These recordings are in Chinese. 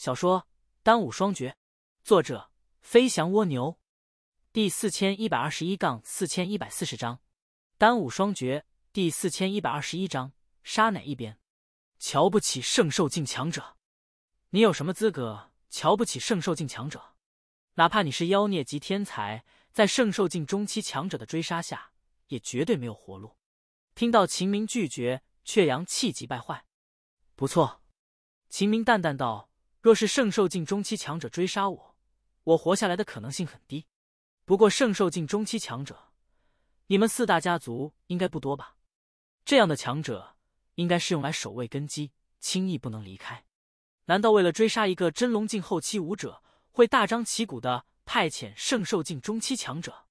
小说《单武双绝》，作者：飞翔蜗牛，第四千一百二十一杠四千一百四十章《单武双绝》第四千一百二十一章：杀哪一边？瞧不起圣兽境强者，你有什么资格瞧不起圣兽境强者？哪怕你是妖孽级天才，在圣兽境中期强者的追杀下，也绝对没有活路。听到秦明拒绝，雀阳气急败坏。不错，秦明淡淡道。若是圣兽境中期强者追杀我，我活下来的可能性很低。不过圣兽境中期强者，你们四大家族应该不多吧？这样的强者应该是用来守卫根基，轻易不能离开。难道为了追杀一个真龙境后期武者，会大张旗鼓的派遣圣兽境中期强者？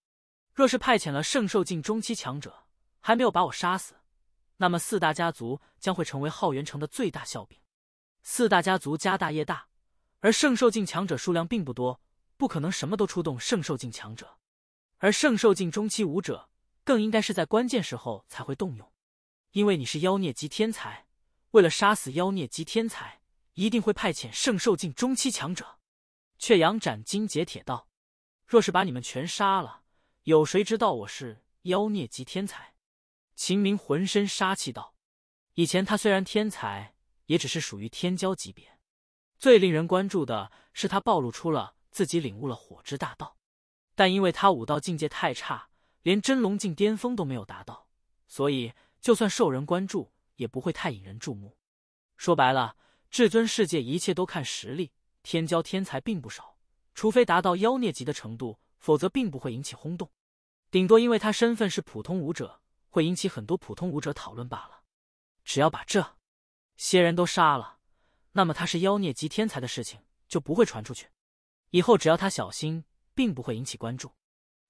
若是派遣了圣兽境中期强者，还没有把我杀死，那么四大家族将会成为浩元城的最大笑柄。四大家族家大业大，而圣兽境强者数量并不多，不可能什么都出动圣兽境强者。而圣兽境中期武者更应该是在关键时候才会动用。因为你是妖孽级天才，为了杀死妖孽级天才，一定会派遣圣兽境中期强者。却阳斩金截铁道：“若是把你们全杀了，有谁知道我是妖孽级天才？”秦明浑身杀气道：“以前他虽然天才。”也只是属于天骄级别。最令人关注的是，他暴露出了自己领悟了火之大道，但因为他武道境界太差，连真龙境巅峰都没有达到，所以就算受人关注，也不会太引人注目。说白了，至尊世界一切都看实力，天骄天才并不少，除非达到妖孽级的程度，否则并不会引起轰动。顶多因为他身份是普通武者，会引起很多普通武者讨论罢了。只要把这。些人都杀了，那么他是妖孽级天才的事情就不会传出去。以后只要他小心，并不会引起关注。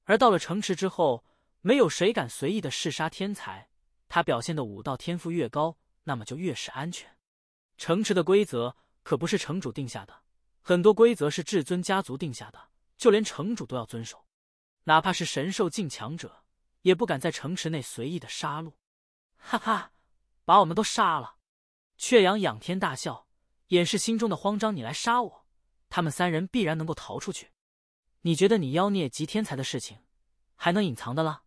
而到了城池之后，没有谁敢随意的弑杀天才。他表现的武道天赋越高，那么就越是安全。城池的规则可不是城主定下的，很多规则是至尊家族定下的，就连城主都要遵守。哪怕是神兽境强者，也不敢在城池内随意的杀戮。哈哈，把我们都杀了！雀阳仰天大笑，掩饰心中的慌张。你来杀我，他们三人必然能够逃出去。你觉得你妖孽及天才的事情还能隐藏的了？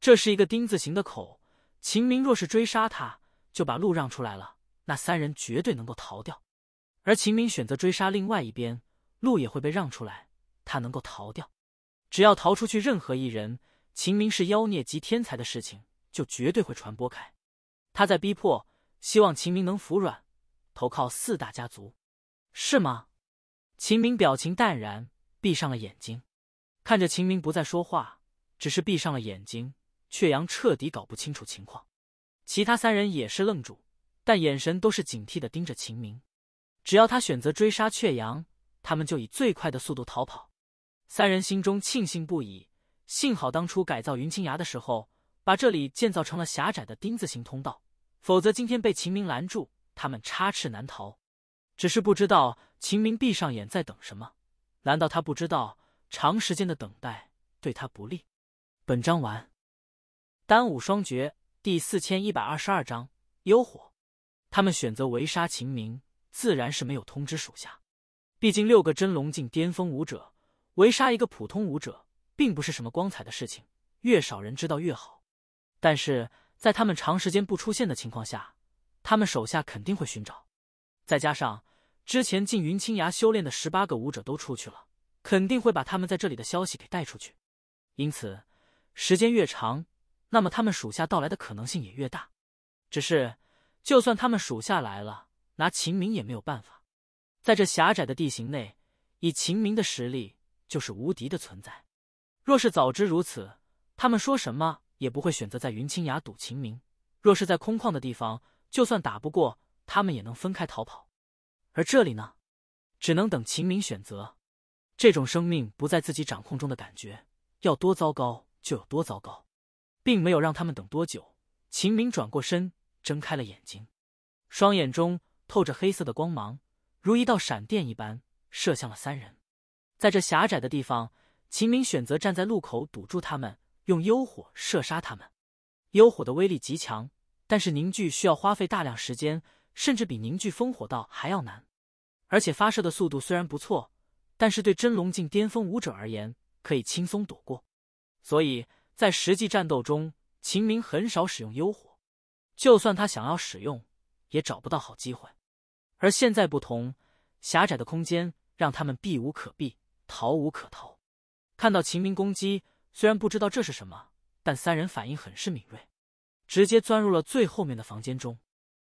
这是一个丁字形的口，秦明若是追杀他，就把路让出来了，那三人绝对能够逃掉。而秦明选择追杀另外一边，路也会被让出来，他能够逃掉。只要逃出去，任何一人，秦明是妖孽及天才的事情就绝对会传播开。他在逼迫。希望秦明能服软，投靠四大家族，是吗？秦明表情淡然，闭上了眼睛。看着秦明不再说话，只是闭上了眼睛，阙阳彻底搞不清楚情况。其他三人也是愣住，但眼神都是警惕的盯着秦明。只要他选择追杀阙阳，他们就以最快的速度逃跑。三人心中庆幸不已，幸好当初改造云青崖的时候，把这里建造成了狭窄的丁字形通道。否则今天被秦明拦住，他们插翅难逃。只是不知道秦明闭上眼在等什么？难道他不知道长时间的等待对他不利？本章完。单武双绝第四千一百二十二章幽火。他们选择围杀秦明，自然是没有通知属下。毕竟六个真龙境巅峰武者围杀一个普通武者，并不是什么光彩的事情，越少人知道越好。但是。在他们长时间不出现的情况下，他们手下肯定会寻找。再加上之前进云青崖修炼的十八个武者都出去了，肯定会把他们在这里的消息给带出去。因此，时间越长，那么他们属下到来的可能性也越大。只是，就算他们属下来了，拿秦明也没有办法。在这狭窄的地形内，以秦明的实力就是无敌的存在。若是早知如此，他们说什么？也不会选择在云青崖堵秦明。若是在空旷的地方，就算打不过他们，也能分开逃跑。而这里呢，只能等秦明选择。这种生命不在自己掌控中的感觉，要多糟糕就有多糟糕。并没有让他们等多久，秦明转过身，睁开了眼睛，双眼中透着黑色的光芒，如一道闪电一般射向了三人。在这狭窄的地方，秦明选择站在路口堵住他们。用幽火射杀他们。幽火的威力极强，但是凝聚需要花费大量时间，甚至比凝聚烽火道还要难。而且发射的速度虽然不错，但是对真龙境巅峰武者而言，可以轻松躲过。所以在实际战斗中，秦明很少使用幽火。就算他想要使用，也找不到好机会。而现在不同，狭窄的空间让他们避无可避，逃无可逃。看到秦明攻击。虽然不知道这是什么，但三人反应很是敏锐，直接钻入了最后面的房间中。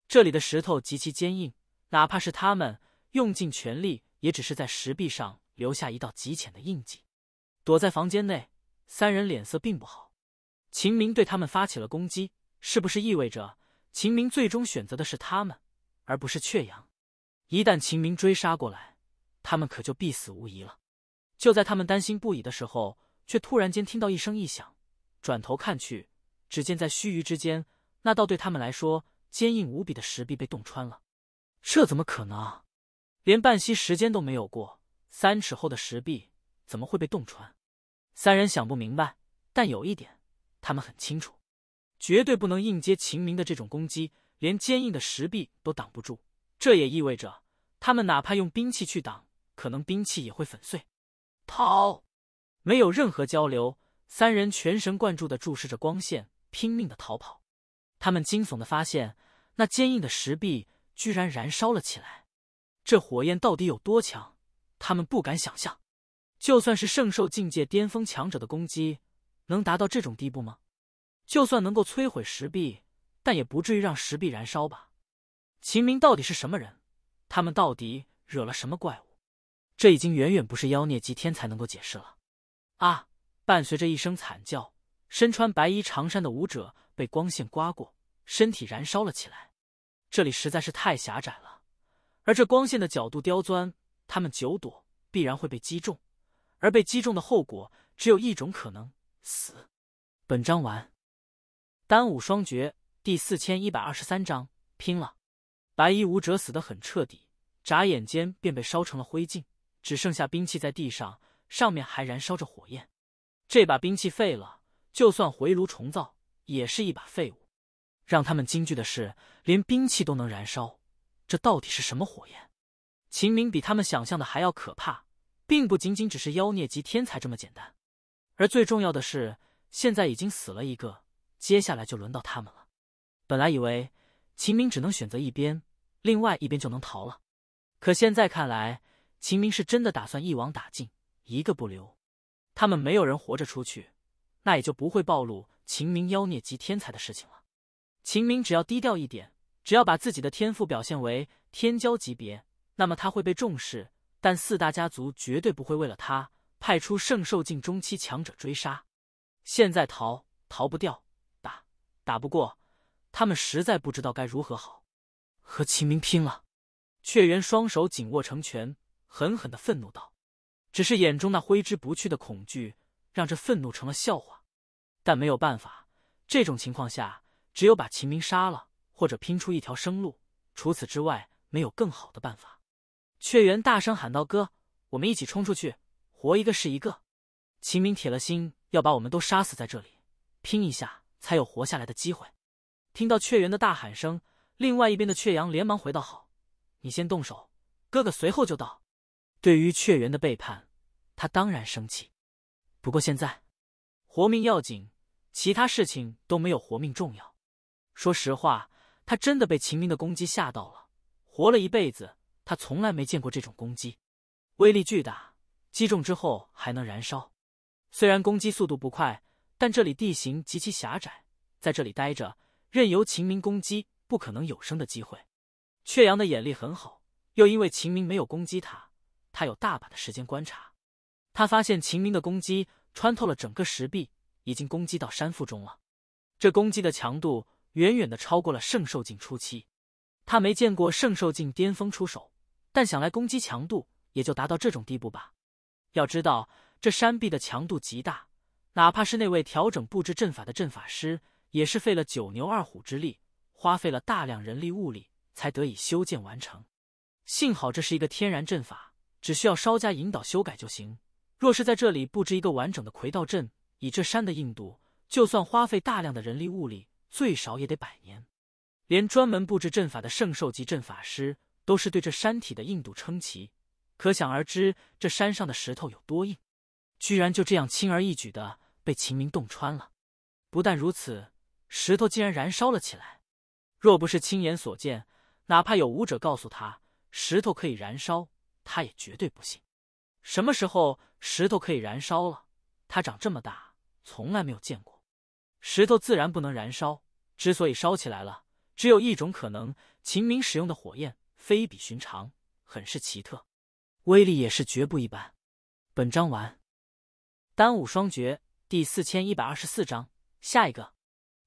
这里的石头极其坚硬，哪怕是他们用尽全力，也只是在石壁上留下一道极浅的印记。躲在房间内，三人脸色并不好。秦明对他们发起了攻击，是不是意味着秦明最终选择的是他们，而不是阙阳？一旦秦明追杀过来，他们可就必死无疑了。就在他们担心不已的时候，却突然间听到一声异响，转头看去，只见在须臾之间，那道对他们来说坚硬无比的石壁被洞穿了。这怎么可能？连半息时间都没有过，三尺厚的石壁怎么会被洞穿？三人想不明白，但有一点他们很清楚：绝对不能硬接秦明的这种攻击，连坚硬的石壁都挡不住。这也意味着，他们哪怕用兵器去挡，可能兵器也会粉碎。逃！没有任何交流，三人全神贯注的注视着光线，拼命的逃跑。他们惊悚的发现，那坚硬的石壁居然燃烧了起来。这火焰到底有多强？他们不敢想象。就算是圣兽境界巅峰强者的攻击，能达到这种地步吗？就算能够摧毁石壁，但也不至于让石壁燃烧吧？秦明到底是什么人？他们到底惹了什么怪物？这已经远远不是妖孽级天才能够解释了。啊！伴随着一声惨叫，身穿白衣长衫的舞者被光线刮过，身体燃烧了起来。这里实在是太狭窄了，而这光线的角度刁钻，他们久躲必然会被击中，而被击中的后果只有一种可能——死。本章完。单武双绝第四千一百二十三章：拼了！白衣舞者死得很彻底，眨眼间便被烧成了灰烬，只剩下兵器在地上。上面还燃烧着火焰，这把兵器废了，就算回炉重造也是一把废物。让他们惊惧的是，连兵器都能燃烧，这到底是什么火焰？秦明比他们想象的还要可怕，并不仅仅只是妖孽级天才这么简单。而最重要的是，现在已经死了一个，接下来就轮到他们了。本来以为秦明只能选择一边，另外一边就能逃了，可现在看来，秦明是真的打算一网打尽。一个不留，他们没有人活着出去，那也就不会暴露秦明妖孽级天才的事情了。秦明只要低调一点，只要把自己的天赋表现为天骄级别，那么他会被重视。但四大家族绝对不会为了他派出圣兽境中期强者追杀。现在逃逃不掉，打打不过，他们实在不知道该如何好。和秦明拼了！雀元双手紧握成拳，狠狠的愤怒道。只是眼中那挥之不去的恐惧，让这愤怒成了笑话。但没有办法，这种情况下，只有把秦明杀了，或者拼出一条生路。除此之外，没有更好的办法。雀元大声喊道：“哥，我们一起冲出去，活一个是一个。”秦明铁了心要把我们都杀死在这里，拼一下才有活下来的机会。听到雀元的大喊声，另外一边的雀阳连忙回道：“好，你先动手，哥哥随后就到。”对于雀园的背叛，他当然生气。不过现在活命要紧，其他事情都没有活命重要。说实话，他真的被秦明的攻击吓到了。活了一辈子，他从来没见过这种攻击，威力巨大，击中之后还能燃烧。虽然攻击速度不快，但这里地形极其狭窄，在这里待着，任由秦明攻击，不可能有生的机会。雀阳的眼力很好，又因为秦明没有攻击他。他有大把的时间观察，他发现秦明的攻击穿透了整个石壁，已经攻击到山腹中了。这攻击的强度远远的超过了圣兽境初期。他没见过圣兽境巅峰出手，但想来攻击强度也就达到这种地步吧。要知道，这山壁的强度极大，哪怕是那位调整布置阵法的阵法师，也是费了九牛二虎之力，花费了大量人力物力才得以修建完成。幸好这是一个天然阵法。只需要稍加引导修改就行。若是在这里布置一个完整的魁道阵，以这山的硬度，就算花费大量的人力物力，最少也得百年。连专门布置阵法的圣兽级阵法师，都是对这山体的硬度称奇，可想而知这山上的石头有多硬。居然就这样轻而易举的被秦明洞穿了。不但如此，石头竟然燃烧了起来。若不是亲眼所见，哪怕有武者告诉他石头可以燃烧。他也绝对不信，什么时候石头可以燃烧了？他长这么大从来没有见过，石头自然不能燃烧。之所以烧起来了，只有一种可能：秦明使用的火焰非比寻常，很是奇特，威力也是绝不一般。本章完。单武双绝第四千一百二十四章。下一个，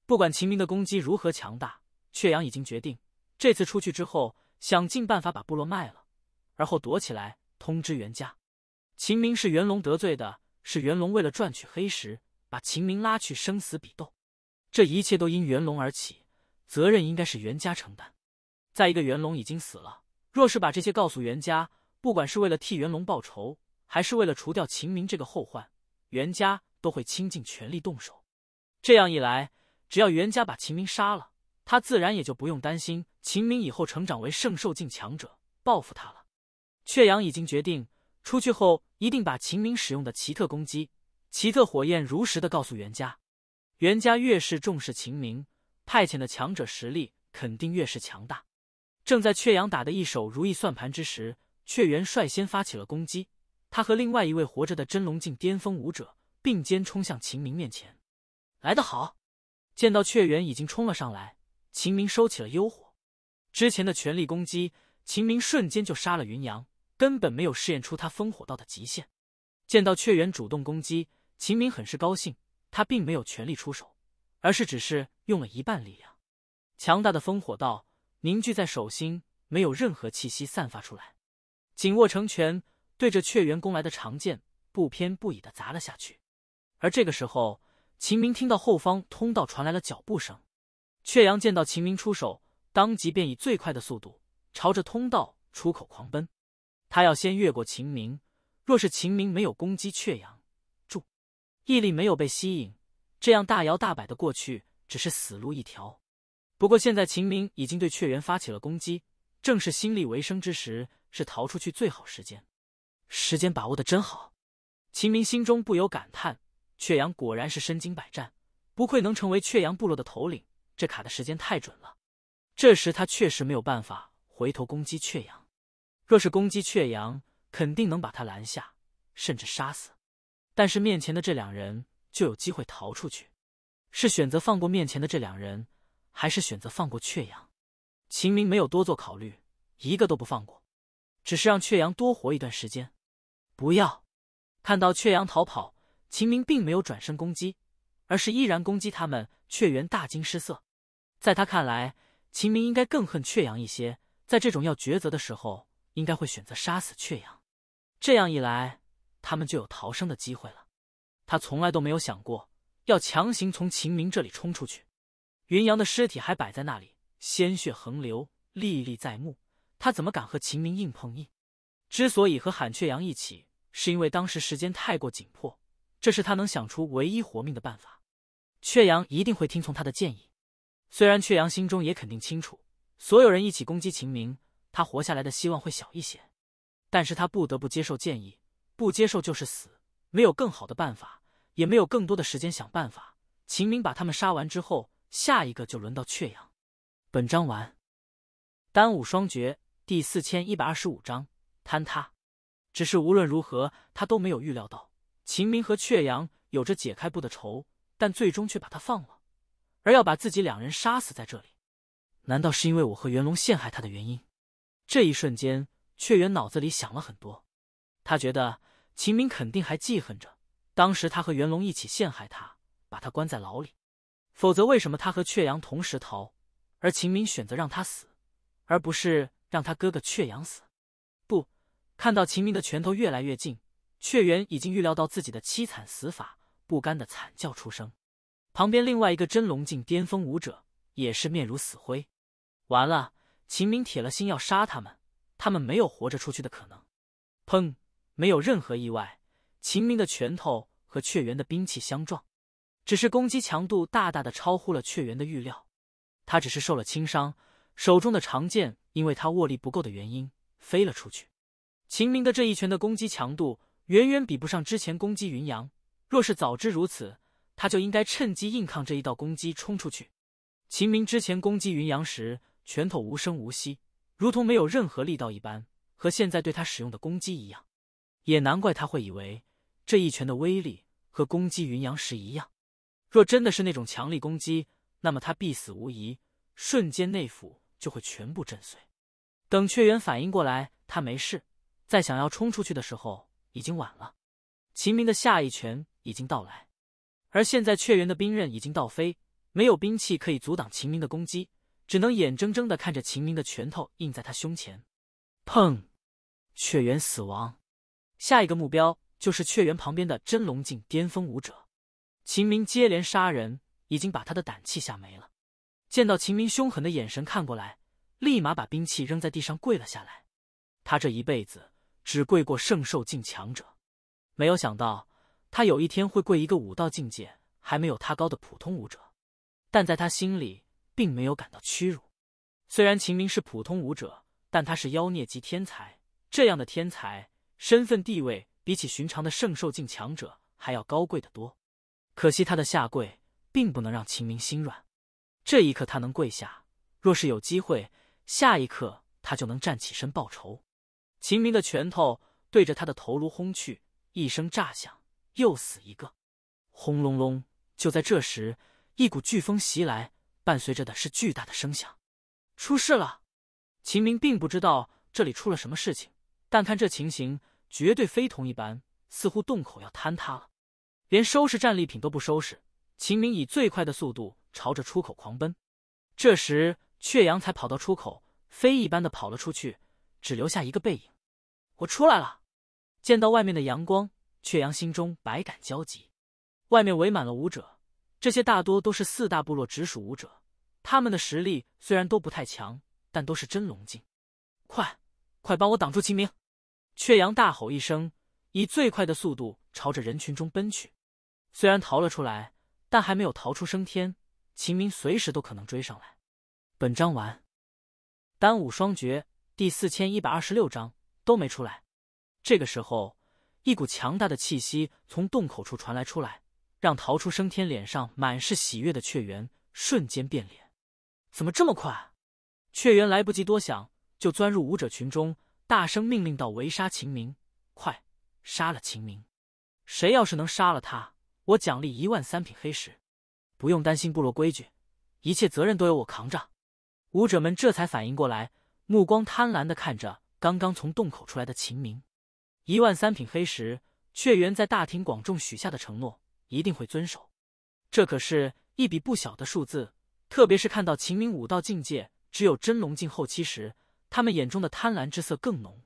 不管秦明的攻击如何强大，阙阳已经决定，这次出去之后，想尽办法把部落卖了。而后躲起来，通知袁家。秦明是袁龙得罪的，是袁龙为了赚取黑石，把秦明拉去生死比斗。这一切都因袁龙而起，责任应该是袁家承担。再一个，袁龙已经死了，若是把这些告诉袁家，不管是为了替袁龙报仇，还是为了除掉秦明这个后患，袁家都会倾尽全力动手。这样一来，只要袁家把秦明杀了，他自然也就不用担心秦明以后成长为圣兽境强者报复他了。雀阳已经决定出去后，一定把秦明使用的奇特攻击、奇特火焰如实的告诉袁家。袁家越是重视秦明，派遣的强者实力肯定越是强大。正在雀阳打得一手如意算盘之时，雀元率先发起了攻击。他和另外一位活着的真龙境巅峰武者并肩冲向秦明面前。来得好！见到雀元已经冲了上来，秦明收起了幽火，之前的全力攻击，秦明瞬间就杀了云阳。根本没有试验出他烽火道的极限。见到雀元主动攻击，秦明很是高兴。他并没有全力出手，而是只是用了一半力量。强大的烽火道凝聚在手心，没有任何气息散发出来，紧握成拳，对着雀元攻来的长剑不偏不倚的砸了下去。而这个时候，秦明听到后方通道传来了脚步声。雀阳见到秦明出手，当即便以最快的速度朝着通道出口狂奔。他要先越过秦明，若是秦明没有攻击雀阳，注毅力没有被吸引，这样大摇大摆的过去只是死路一条。不过现在秦明已经对雀园发起了攻击，正是心力为生之时，是逃出去最好时间。时间把握的真好，秦明心中不由感叹：雀阳果然是身经百战，不愧能成为雀阳部落的头领，这卡的时间太准了。这时他确实没有办法回头攻击雀阳。若是攻击雀阳，肯定能把他拦下，甚至杀死。但是面前的这两人就有机会逃出去。是选择放过面前的这两人，还是选择放过雀阳？秦明没有多做考虑，一个都不放过，只是让雀阳多活一段时间。不要看到雀阳逃跑，秦明并没有转身攻击，而是依然攻击他们。雀元大惊失色，在他看来，秦明应该更恨雀阳一些。在这种要抉择的时候。应该会选择杀死雀阳，这样一来，他们就有逃生的机会了。他从来都没有想过要强行从秦明这里冲出去。云阳的尸体还摆在那里，鲜血横流，历历在目。他怎么敢和秦明硬碰硬？之所以和喊雀阳一起，是因为当时时间太过紧迫，这是他能想出唯一活命的办法。雀阳一定会听从他的建议。虽然雀阳心中也肯定清楚，所有人一起攻击秦明。他活下来的希望会小一些，但是他不得不接受建议，不接受就是死，没有更好的办法，也没有更多的时间想办法。秦明把他们杀完之后，下一个就轮到阙阳。本章完。单武双绝第四千一百二十五章坍塌。只是无论如何，他都没有预料到，秦明和阙阳有着解开布的仇，但最终却把他放了，而要把自己两人杀死在这里。难道是因为我和元龙陷害他的原因？这一瞬间，雀元脑子里想了很多，他觉得秦明肯定还记恨着当时他和元龙一起陷害他，把他关在牢里，否则为什么他和雀阳同时逃，而秦明选择让他死，而不是让他哥哥雀阳死？不，看到秦明的拳头越来越近，雀元已经预料到自己的凄惨死法，不甘的惨叫出声。旁边另外一个真龙境巅峰武者也是面如死灰，完了。秦明铁了心要杀他们，他们没有活着出去的可能。砰！没有任何意外，秦明的拳头和雀元的兵器相撞，只是攻击强度大大的超乎了雀元的预料。他只是受了轻伤，手中的长剑因为他握力不够的原因飞了出去。秦明的这一拳的攻击强度远远比不上之前攻击云阳，若是早知如此，他就应该趁机硬抗这一道攻击冲出去。秦明之前攻击云阳时。拳头无声无息，如同没有任何力道一般，和现在对他使用的攻击一样。也难怪他会以为这一拳的威力和攻击云阳时一样。若真的是那种强力攻击，那么他必死无疑，瞬间内府就会全部震碎。等雀元反应过来，他没事，再想要冲出去的时候已经晚了。秦明的下一拳已经到来，而现在雀元的兵刃已经倒飞，没有兵器可以阻挡秦明的攻击。只能眼睁睁的看着秦明的拳头印在他胸前，砰！雀元死亡。下一个目标就是雀元旁边的真龙境巅峰武者。秦明接连杀人，已经把他的胆气吓没了。见到秦明凶狠的眼神看过来，立马把兵器扔在地上跪了下来。他这一辈子只跪过圣兽境强者，没有想到他有一天会跪一个武道境界还没有他高的普通武者。但在他心里。并没有感到屈辱，虽然秦明是普通武者，但他是妖孽级天才。这样的天才身份地位，比起寻常的圣兽境强者还要高贵得多。可惜他的下跪并不能让秦明心软。这一刻他能跪下，若是有机会，下一刻他就能站起身报仇。秦明的拳头对着他的头颅轰去，一声炸响，又死一个。轰隆隆！就在这时，一股飓风袭来。伴随着的是巨大的声响，出事了！秦明并不知道这里出了什么事情，但看这情形，绝对非同一般，似乎洞口要坍塌了。连收拾战利品都不收拾，秦明以最快的速度朝着出口狂奔。这时，雀阳才跑到出口，飞一般的跑了出去，只留下一个背影。我出来了！见到外面的阳光，雀阳心中百感交集。外面围满了舞者。这些大多都是四大部落直属武者，他们的实力虽然都不太强，但都是真龙境。快，快帮我挡住秦明！雀阳大吼一声，以最快的速度朝着人群中奔去。虽然逃了出来，但还没有逃出升天，秦明随时都可能追上来。本章完。丹武双绝第四千一百二十六章都没出来。这个时候，一股强大的气息从洞口处传来出来。让逃出升天，脸上满是喜悦的雀园瞬间变脸，怎么这么快？雀园来不及多想，就钻入舞者群中，大声命令道：“围杀秦明，快杀了秦明！谁要是能杀了他，我奖励一万三品黑石。不用担心部落规矩，一切责任都由我扛着。”舞者们这才反应过来，目光贪婪的看着刚刚从洞口出来的秦明。一万三品黑石，雀园在大庭广众许下的承诺。一定会遵守，这可是一笔不小的数字。特别是看到秦明武道境界只有真龙境后期时，他们眼中的贪婪之色更浓。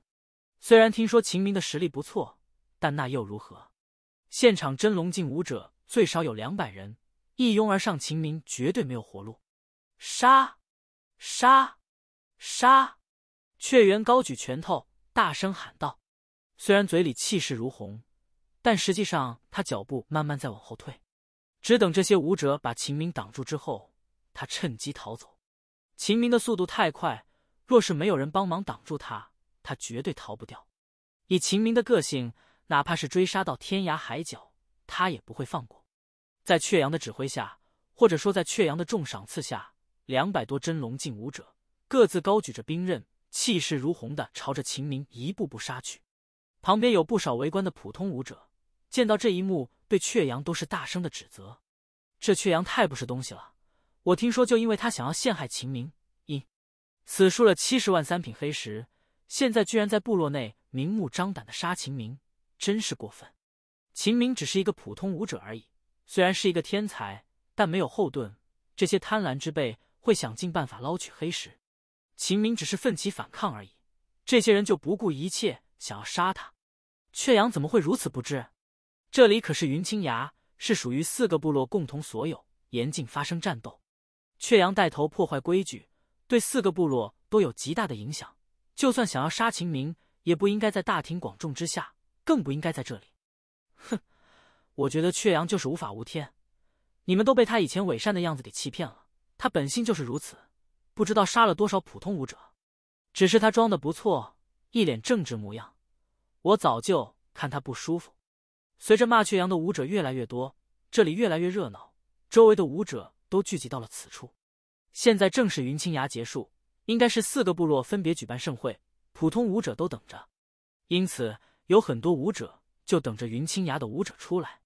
虽然听说秦明的实力不错，但那又如何？现场真龙境武者最少有两百人，一拥而上，秦明绝对没有活路！杀！杀！杀！雀元高举拳头，大声喊道：“虽然嘴里气势如虹。”但实际上，他脚步慢慢在往后退，只等这些武者把秦明挡住之后，他趁机逃走。秦明的速度太快，若是没有人帮忙挡住他，他绝对逃不掉。以秦明的个性，哪怕是追杀到天涯海角，他也不会放过。在阙阳的指挥下，或者说在阙阳的重赏赐下，两百多真龙境武者各自高举着兵刃，气势如虹的朝着秦明一步步杀去。旁边有不少围观的普通武者。见到这一幕，对雀阳都是大声的指责。这雀阳太不是东西了！我听说，就因为他想要陷害秦明，因此输了七十万三品黑石。现在居然在部落内明目张胆的杀秦明，真是过分！秦明只是一个普通武者而已，虽然是一个天才，但没有后盾。这些贪婪之辈会想尽办法捞取黑石。秦明只是奋起反抗而已，这些人就不顾一切想要杀他。雀阳怎么会如此不智？这里可是云青崖，是属于四个部落共同所有，严禁发生战斗。阙阳带头破坏规矩，对四个部落都有极大的影响。就算想要杀秦明，也不应该在大庭广众之下，更不应该在这里。哼，我觉得阙阳就是无法无天。你们都被他以前伪善的样子给欺骗了，他本性就是如此，不知道杀了多少普通武者。只是他装的不错，一脸正直模样，我早就看他不舒服。随着骂雀阳的舞者越来越多，这里越来越热闹。周围的舞者都聚集到了此处。现在正是云青崖结束，应该是四个部落分别举办盛会，普通舞者都等着。因此，有很多舞者就等着云青崖的舞者出来。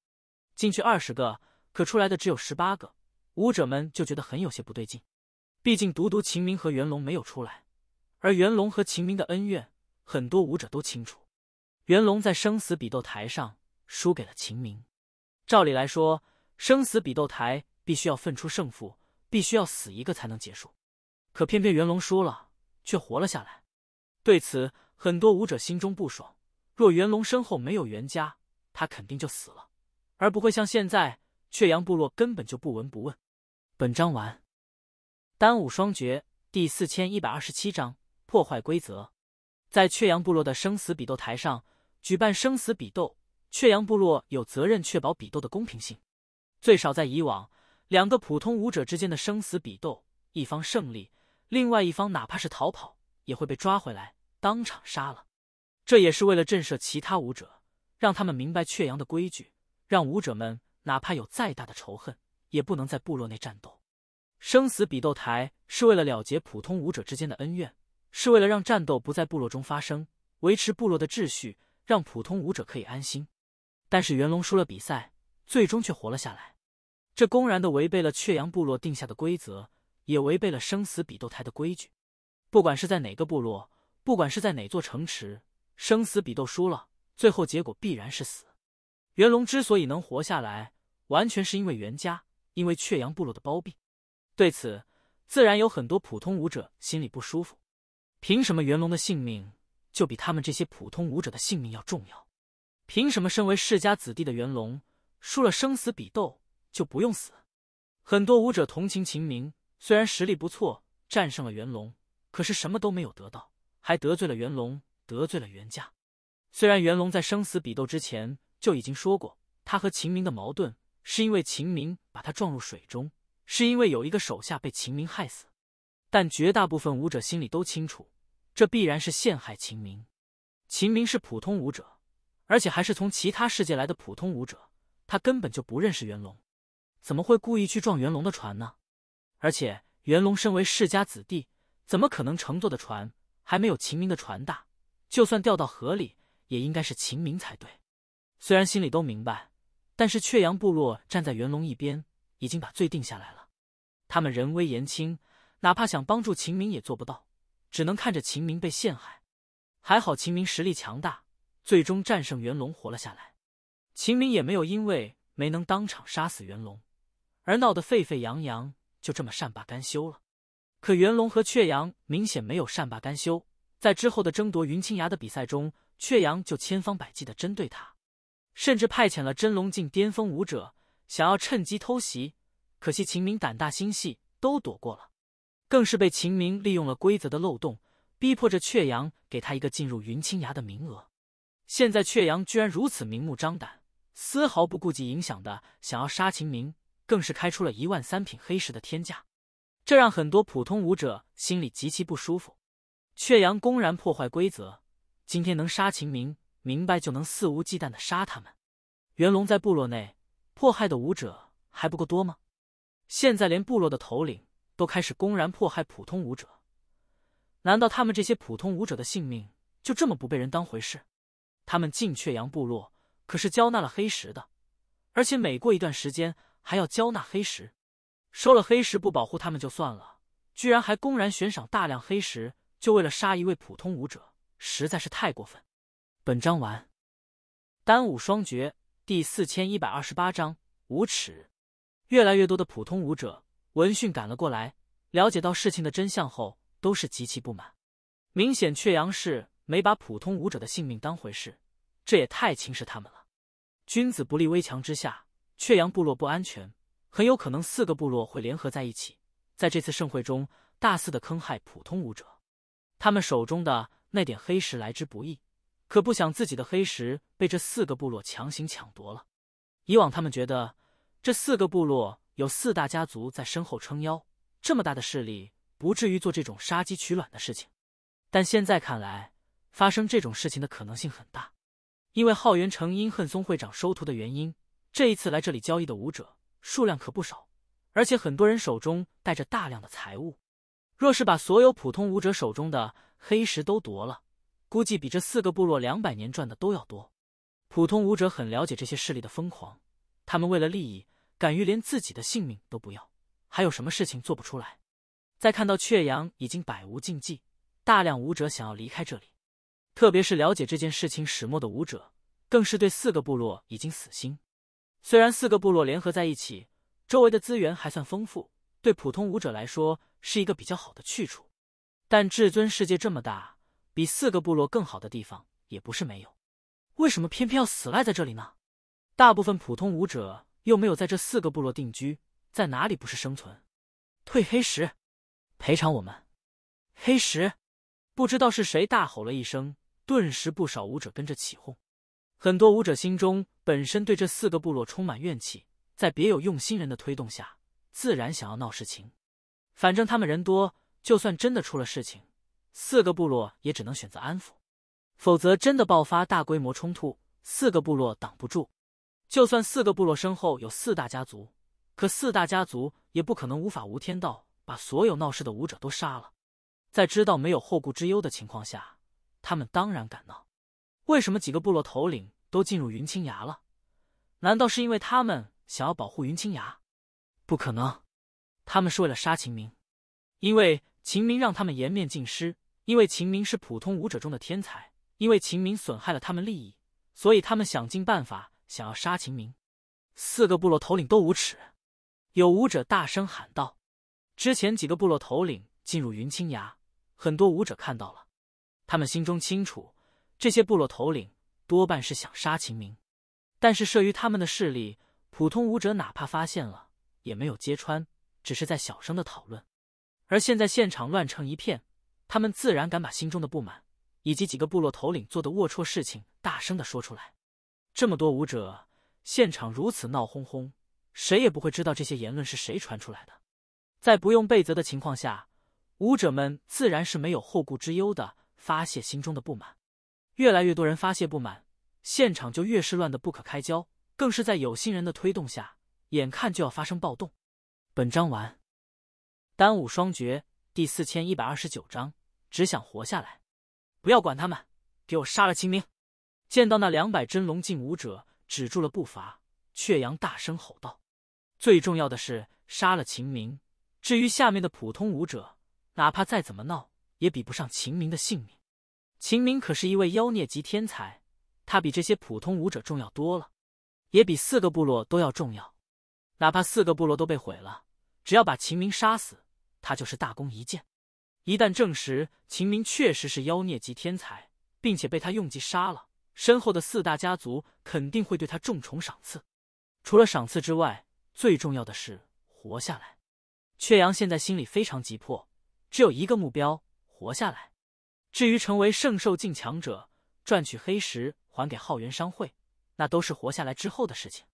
进去二十个，可出来的只有十八个，舞者们就觉得很有些不对劲。毕竟，独独秦明和元龙没有出来，而元龙和秦明的恩怨，很多舞者都清楚。元龙在生死比斗台上。输给了秦明。照理来说，生死比斗台必须要分出胜负，必须要死一个才能结束。可偏偏元龙输了，却活了下来。对此，很多武者心中不爽。若元龙身后没有袁家，他肯定就死了，而不会像现在。雀阳部落根本就不闻不问。本章完。单武双绝第四千一百二十七章：破坏规则。在雀阳部落的生死比斗台上，举办生死比斗。雀阳部落有责任确保比斗的公平性。最少在以往，两个普通武者之间的生死比斗，一方胜利，另外一方哪怕是逃跑，也会被抓回来当场杀了。这也是为了震慑其他武者，让他们明白雀阳的规矩，让武者们哪怕有再大的仇恨，也不能在部落内战斗。生死比斗台是为了了结普通武者之间的恩怨，是为了让战斗不在部落中发生，维持部落的秩序，让普通武者可以安心。但是元龙输了比赛，最终却活了下来，这公然的违背了雀阳部落定下的规则，也违背了生死比斗台的规矩。不管是在哪个部落，不管是在哪座城池，生死比斗输了，最后结果必然是死。元龙之所以能活下来，完全是因为袁家，因为雀阳部落的包庇。对此，自然有很多普通武者心里不舒服。凭什么元龙的性命就比他们这些普通武者的性命要重要？凭什么，身为世家子弟的袁龙输了生死比斗就不用死？很多武者同情秦明，虽然实力不错，战胜了袁龙，可是什么都没有得到，还得罪了袁龙，得罪了袁家。虽然袁龙在生死比斗之前就已经说过，他和秦明的矛盾是因为秦明把他撞入水中，是因为有一个手下被秦明害死，但绝大部分武者心里都清楚，这必然是陷害秦明。秦明是普通武者。而且还是从其他世界来的普通武者，他根本就不认识元龙，怎么会故意去撞元龙的船呢？而且元龙身为世家子弟，怎么可能乘坐的船还没有秦明的船大？就算掉到河里，也应该是秦明才对。虽然心里都明白，但是却阳部落站在元龙一边，已经把罪定下来了。他们人微言轻，哪怕想帮助秦明也做不到，只能看着秦明被陷害。还好秦明实力强大。最终战胜元龙活了下来，秦明也没有因为没能当场杀死元龙而闹得沸沸扬扬，就这么善罢甘休了。可元龙和雀阳明显没有善罢甘休，在之后的争夺云青崖的比赛中，雀阳就千方百计的针对他，甚至派遣了真龙境巅峰武者想要趁机偷袭，可惜秦明胆大心细都躲过了，更是被秦明利用了规则的漏洞，逼迫着雀阳给他一个进入云青崖的名额。现在雀阳居然如此明目张胆，丝毫不顾及影响的想要杀秦明，更是开出了一万三品黑石的天价，这让很多普通武者心里极其不舒服。雀阳公然破坏规则，今天能杀秦明，明白就能肆无忌惮的杀他们。元龙在部落内迫害的武者还不够多吗？现在连部落的头领都开始公然迫害普通武者，难道他们这些普通武者的性命就这么不被人当回事？他们进雀阳部落可是交纳了黑石的，而且每过一段时间还要交纳黑石。收了黑石不保护他们就算了，居然还公然悬赏大量黑石，就为了杀一位普通武者，实在是太过分。本章完。单武双绝第四千一百二十八章无耻。越来越多的普通武者闻讯赶了过来，了解到事情的真相后，都是极其不满。明显雀阳是没把普通武者的性命当回事。这也太轻视他们了。君子不立危墙之下，雀阳部落不安全，很有可能四个部落会联合在一起，在这次盛会中大肆的坑害普通武者。他们手中的那点黑石来之不易，可不想自己的黑石被这四个部落强行抢夺了。以往他们觉得这四个部落有四大家族在身后撑腰，这么大的势力不至于做这种杀鸡取卵的事情。但现在看来，发生这种事情的可能性很大。因为浩元城因恨松会长收徒的原因，这一次来这里交易的武者数量可不少，而且很多人手中带着大量的财物。若是把所有普通武者手中的黑石都夺了，估计比这四个部落两百年赚的都要多。普通武者很了解这些势力的疯狂，他们为了利益，敢于连自己的性命都不要，还有什么事情做不出来？在看到雀阳已经百无禁忌，大量武者想要离开这里。特别是了解这件事情始末的武者，更是对四个部落已经死心。虽然四个部落联合在一起，周围的资源还算丰富，对普通武者来说是一个比较好的去处。但至尊世界这么大，比四个部落更好的地方也不是没有。为什么偏偏要死赖在这里呢？大部分普通武者又没有在这四个部落定居，在哪里不是生存？退黑石，赔偿我们！黑石，不知道是谁大吼了一声。顿时，不少武者跟着起哄。很多武者心中本身对这四个部落充满怨气，在别有用心人的推动下，自然想要闹事情。反正他们人多，就算真的出了事情，四个部落也只能选择安抚。否则，真的爆发大规模冲突，四个部落挡不住。就算四个部落身后有四大家族，可四大家族也不可能无法无天到把所有闹事的武者都杀了。在知道没有后顾之忧的情况下。他们当然敢闹。为什么几个部落头领都进入云青崖了？难道是因为他们想要保护云青崖？不可能，他们是为了杀秦明。因为秦明让他们颜面尽失，因为秦明是普通武者中的天才，因为秦明损害了他们利益，所以他们想尽办法想要杀秦明。四个部落头领都无耻！有武者大声喊道：“之前几个部落头领进入云青崖，很多武者看到了。”他们心中清楚，这些部落头领多半是想杀秦明，但是慑于他们的势力，普通武者哪怕发现了也没有揭穿，只是在小声的讨论。而现在现场乱成一片，他们自然敢把心中的不满以及几个部落头领做的龌龊事情大声的说出来。这么多武者，现场如此闹哄哄，谁也不会知道这些言论是谁传出来的。在不用被责的情况下，武者们自然是没有后顾之忧的。发泄心中的不满，越来越多人发泄不满，现场就越是乱得不可开交，更是在有心人的推动下，眼看就要发生暴动。本章完。《单武双绝》第四千一百二十九章：只想活下来，不要管他们，给我杀了秦明！见到那两百真龙境武者止住了步伐，雀阳大声吼道：“最重要的是杀了秦明，至于下面的普通武者，哪怕再怎么闹。”也比不上秦明的性命。秦明可是一位妖孽级天才，他比这些普通武者重要多了，也比四个部落都要重要。哪怕四个部落都被毁了，只要把秦明杀死，他就是大功一件。一旦证实秦明确实是妖孽级天才，并且被他用计杀了，身后的四大家族肯定会对他重重赏赐。除了赏赐之外，最重要的是活下来。阙阳现在心里非常急迫，只有一个目标。活下来，至于成为圣兽境强者，赚取黑石还给浩元商会，那都是活下来之后的事情。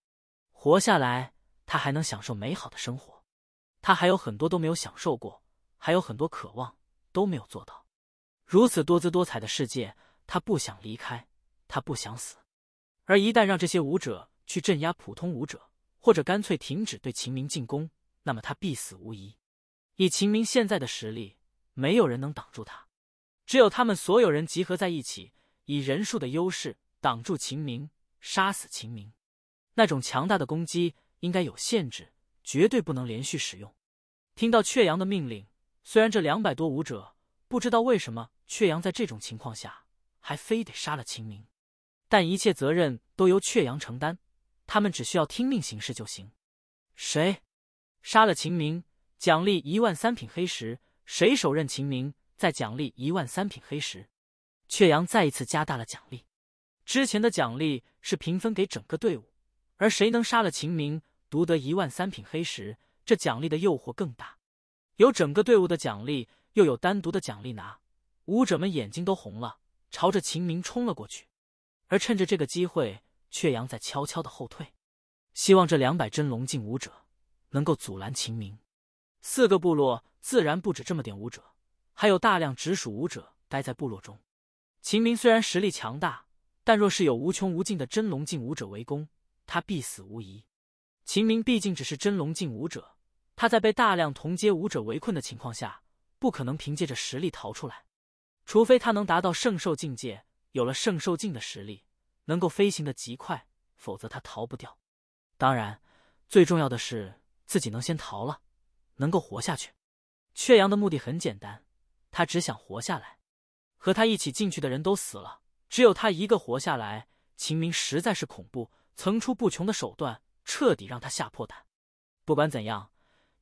活下来，他还能享受美好的生活，他还有很多都没有享受过，还有很多渴望都没有做到。如此多姿多彩的世界，他不想离开，他不想死。而一旦让这些武者去镇压普通武者，或者干脆停止对秦明进攻，那么他必死无疑。以秦明现在的实力。没有人能挡住他，只有他们所有人集合在一起，以人数的优势挡住秦明，杀死秦明。那种强大的攻击应该有限制，绝对不能连续使用。听到雀阳的命令，虽然这两百多武者不知道为什么雀阳在这种情况下还非得杀了秦明，但一切责任都由雀阳承担，他们只需要听命行事就行。谁杀了秦明，奖励一万三品黑石。谁手刃秦明，再奖励一万三品黑石。雀阳再一次加大了奖励，之前的奖励是平分给整个队伍，而谁能杀了秦明，独得一万三品黑石，这奖励的诱惑更大。有整个队伍的奖励，又有单独的奖励拿，舞者们眼睛都红了，朝着秦明冲了过去。而趁着这个机会，雀阳在悄悄的后退，希望这两百真龙境舞者能够阻拦秦明。四个部落自然不止这么点武者，还有大量直属武者待在部落中。秦明虽然实力强大，但若是有无穷无尽的真龙境武者围攻，他必死无疑。秦明毕竟只是真龙境武者，他在被大量同阶武者围困的情况下，不可能凭借着实力逃出来。除非他能达到圣兽境界，有了圣兽境的实力，能够飞行的极快，否则他逃不掉。当然，最重要的是自己能先逃了。能够活下去，缺阳的目的很简单，他只想活下来。和他一起进去的人都死了，只有他一个活下来。秦明实在是恐怖，层出不穷的手段彻底让他吓破胆。不管怎样，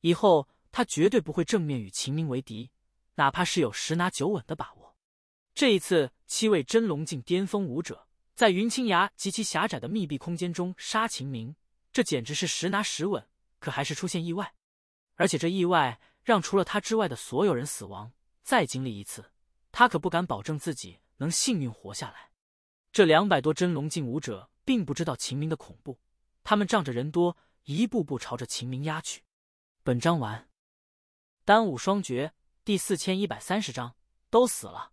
以后他绝对不会正面与秦明为敌，哪怕是有十拿九稳的把握。这一次，七位真龙境巅峰武者在云青崖极其狭窄的密闭空间中杀秦明，这简直是十拿十稳，可还是出现意外。而且这意外让除了他之外的所有人死亡。再经历一次，他可不敢保证自己能幸运活下来。这两百多真龙境武者并不知道秦明的恐怖，他们仗着人多，一步步朝着秦明压去。本章完。单武双绝第四千一百三十章都死了，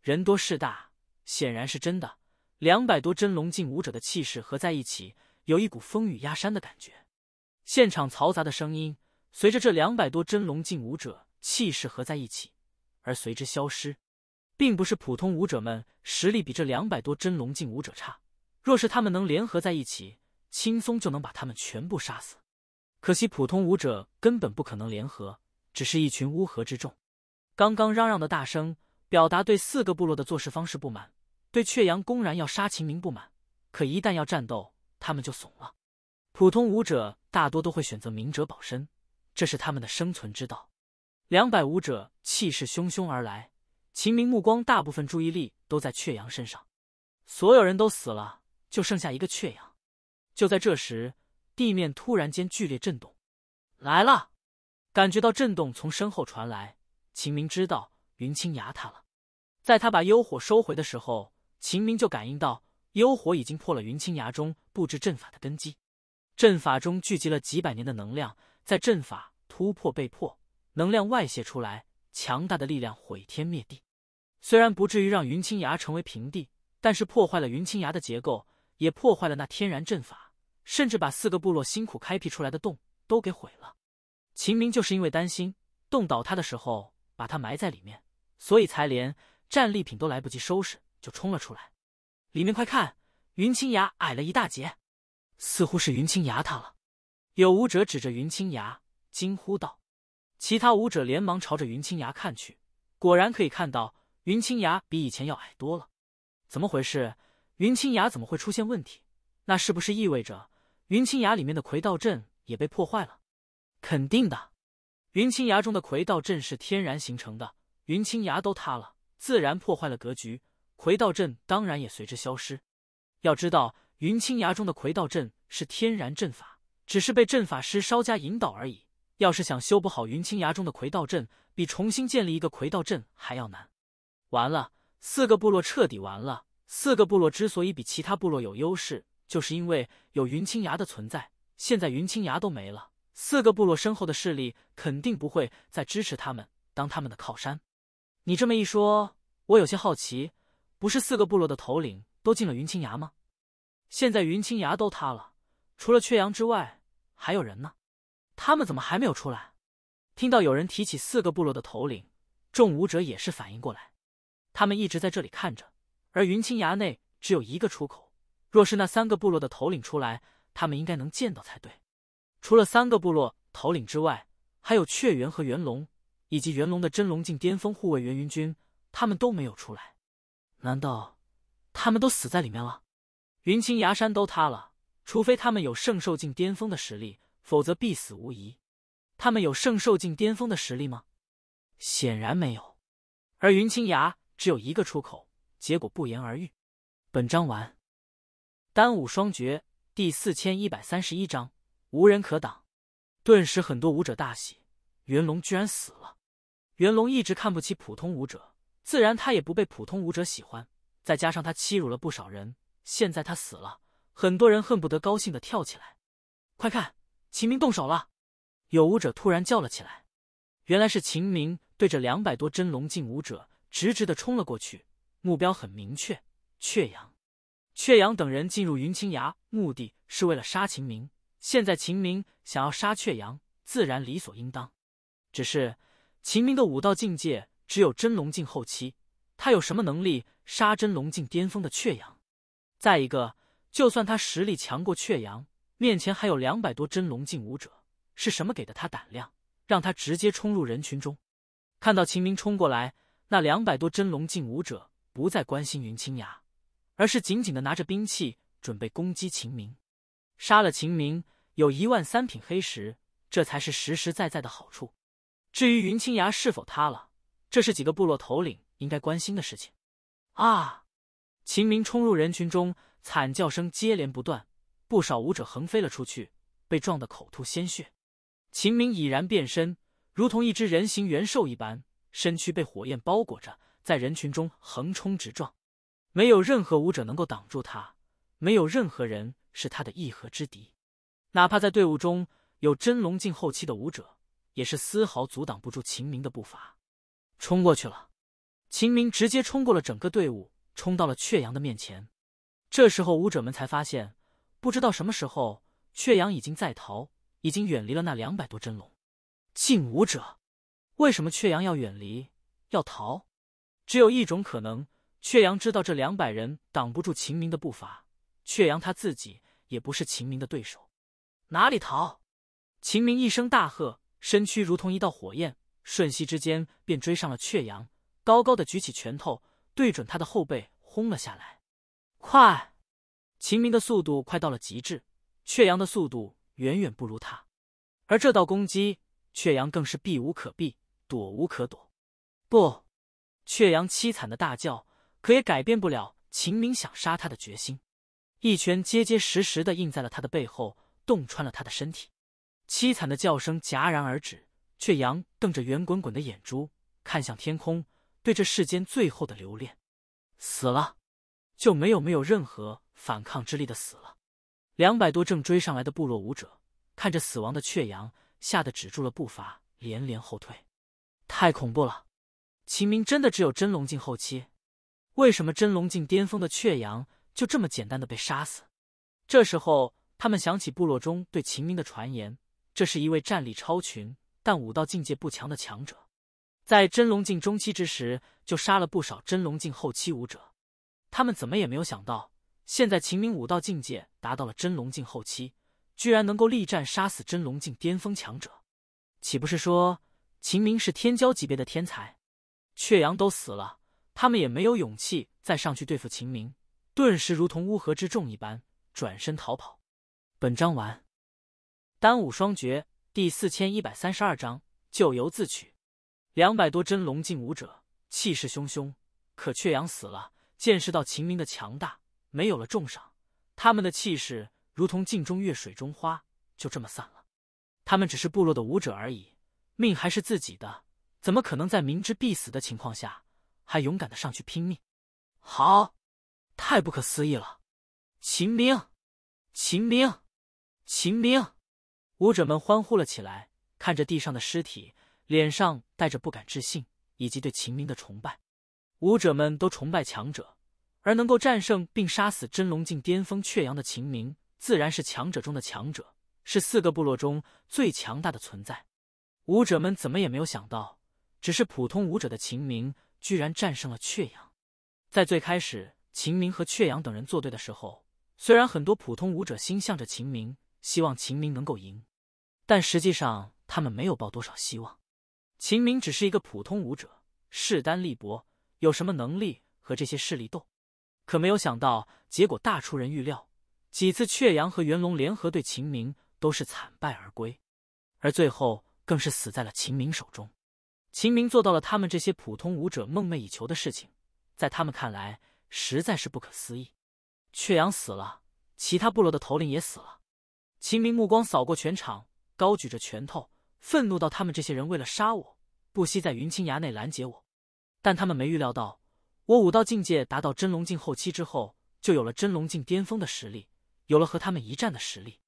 人多势大，显然是真的。两百多真龙境武者的气势合在一起，有一股风雨压山的感觉。现场嘈杂的声音。随着这两百多真龙境武者气势合在一起而随之消失，并不是普通武者们实力比这两百多真龙境武者差。若是他们能联合在一起，轻松就能把他们全部杀死。可惜普通武者根本不可能联合，只是一群乌合之众。刚刚嚷嚷的大声表达对四个部落的做事方式不满，对雀阳公然要杀秦明不满，可一旦要战斗，他们就怂了。普通武者大多都会选择明哲保身。这是他们的生存之道。两百武者气势汹汹而来，秦明目光大部分注意力都在雀阳身上。所有人都死了，就剩下一个雀阳。就在这时，地面突然间剧烈震动。来了！感觉到震动从身后传来，秦明知道云青崖塌了。在他把幽火收回的时候，秦明就感应到幽火已经破了云青崖中布置阵法的根基。阵法中聚集了几百年的能量。在阵法突破被迫，能量外泄出来，强大的力量毁天灭地。虽然不至于让云青崖成为平地，但是破坏了云青崖的结构，也破坏了那天然阵法，甚至把四个部落辛苦开辟出来的洞都给毁了。秦明就是因为担心洞倒塌的时候把他埋在里面，所以才连战利品都来不及收拾就冲了出来。里面快看，云青崖矮了一大截，似乎是云青崖塌了。有武者指着云青崖惊呼道：“其他武者连忙朝着云青崖看去，果然可以看到云青崖比以前要矮多了。怎么回事？云青崖怎么会出现问题？那是不是意味着云青崖里面的魁道阵也被破坏了？肯定的，云青崖中的魁道阵是天然形成的，云青崖都塌了，自然破坏了格局，魁道阵当然也随之消失。要知道，云青崖中的魁道阵是天然阵法。”只是被阵法师稍加引导而已。要是想修补好云青崖中的魁道阵，比重新建立一个魁道阵还要难。完了，四个部落彻底完了。四个部落之所以比其他部落有优势，就是因为有云青崖的存在。现在云青崖都没了，四个部落身后的势力肯定不会再支持他们当他们的靠山。你这么一说，我有些好奇，不是四个部落的头领都进了云青崖吗？现在云青崖都塌了，除了缺阳之外，还有人呢，他们怎么还没有出来？听到有人提起四个部落的头领，众武者也是反应过来。他们一直在这里看着，而云青崖内只有一个出口。若是那三个部落的头领出来，他们应该能见到才对。除了三个部落头领之外，还有雀元和元龙，以及元龙的真龙境巅峰护卫元云君，他们都没有出来。难道他们都死在里面了？云青崖山都塌了。除非他们有圣兽境巅峰的实力，否则必死无疑。他们有圣兽境巅峰的实力吗？显然没有。而云青崖只有一个出口，结果不言而喻。本章完。丹武双绝第四千一百三十一章：无人可挡。顿时，很多武者大喜，元龙居然死了！元龙一直看不起普通武者，自然他也不被普通武者喜欢。再加上他欺辱了不少人，现在他死了。很多人恨不得高兴的跳起来，快看，秦明动手了！有武者突然叫了起来，原来是秦明对着两百多真龙境武者直直的冲了过去，目标很明确。雀阳、雀阳等人进入云青崖，目的是为了杀秦明。现在秦明想要杀雀阳，自然理所应当。只是秦明的武道境界只有真龙境后期，他有什么能力杀真龙境巅峰的雀阳？再一个。就算他实力强过雀阳，面前还有两百多真龙境武者，是什么给的他胆量，让他直接冲入人群中？看到秦明冲过来，那两百多真龙境武者不再关心云青崖，而是紧紧的拿着兵器准备攻击秦明。杀了秦明，有一万三品黑石，这才是实实在在的好处。至于云青崖是否塌了，这是几个部落头领应该关心的事情。啊！秦明冲入人群中。惨叫声接连不断，不少武者横飞了出去，被撞得口吐鲜血。秦明已然变身，如同一只人形元兽一般，身躯被火焰包裹着，在人群中横冲直撞，没有任何武者能够挡住他，没有任何人是他的一合之敌。哪怕在队伍中有真龙境后期的武者，也是丝毫阻挡不住秦明的步伐。冲过去了，秦明直接冲过了整个队伍，冲到了阙阳的面前。这时候，武者们才发现，不知道什么时候，阙阳已经在逃，已经远离了那两百多真龙。禁武者，为什么阙阳要远离、要逃？只有一种可能，阙阳知道这两百人挡不住秦明的步伐，阙阳他自己也不是秦明的对手。哪里逃？秦明一声大喝，身躯如同一道火焰，瞬息之间便追上了阙阳，高高的举起拳头，对准他的后背轰了下来。快！秦明的速度快到了极致，雀阳的速度远远不如他，而这道攻击，雀阳更是避无可避，躲无可躲。不！雀阳凄惨的大叫，可也改变不了秦明想杀他的决心。一拳结结实实的印在了他的背后，洞穿了他的身体。凄惨的叫声戛然而止，雀阳瞪着圆滚滚的眼珠，看向天空，对这世间最后的留恋。死了。就没有没有任何反抗之力的死了。两百多正追上来的部落武者看着死亡的雀羊，吓得止住了步伐，连连后退。太恐怖了！秦明真的只有真龙境后期？为什么真龙境巅峰的雀羊就这么简单的被杀死？这时候，他们想起部落中对秦明的传言：这是一位战力超群但武道境界不强的强者，在真龙境中期之时就杀了不少真龙境后期武者。他们怎么也没有想到，现在秦明武道境界达到了真龙境后期，居然能够力战杀死真龙境巅峰强者，岂不是说秦明是天骄级别的天才？雀阳都死了，他们也没有勇气再上去对付秦明，顿时如同乌合之众一般转身逃跑。本章完。丹武双绝第四千一百三十二章：咎由自取。两百多真龙境武者气势汹汹，可雀阳死了。见识到秦明的强大，没有了重赏，他们的气势如同镜中月、水中花，就这么散了。他们只是部落的武者而已，命还是自己的，怎么可能在明知必死的情况下还勇敢的上去拼命？好，太不可思议了！秦兵，秦兵，秦兵！武者们欢呼了起来，看着地上的尸体，脸上带着不敢置信以及对秦明的崇拜。武者们都崇拜强者，而能够战胜并杀死真龙境巅峰雀阳的秦明，自然是强者中的强者，是四个部落中最强大的存在。武者们怎么也没有想到，只是普通武者的秦明，居然战胜了雀阳。在最开始，秦明和雀阳等人作对的时候，虽然很多普通武者心向着秦明，希望秦明能够赢，但实际上他们没有抱多少希望。秦明只是一个普通武者，势单力薄。有什么能力和这些势力斗？可没有想到，结果大出人预料。几次雀阳和元龙联合对秦明，都是惨败而归，而最后更是死在了秦明手中。秦明做到了他们这些普通武者梦寐以求的事情，在他们看来实在是不可思议。雀阳死了，其他部落的头领也死了。秦明目光扫过全场，高举着拳头，愤怒到他们这些人为了杀我，不惜在云青崖内拦截我。但他们没预料到，我武道境界达到真龙境后期之后，就有了真龙境巅峰的实力，有了和他们一战的实力。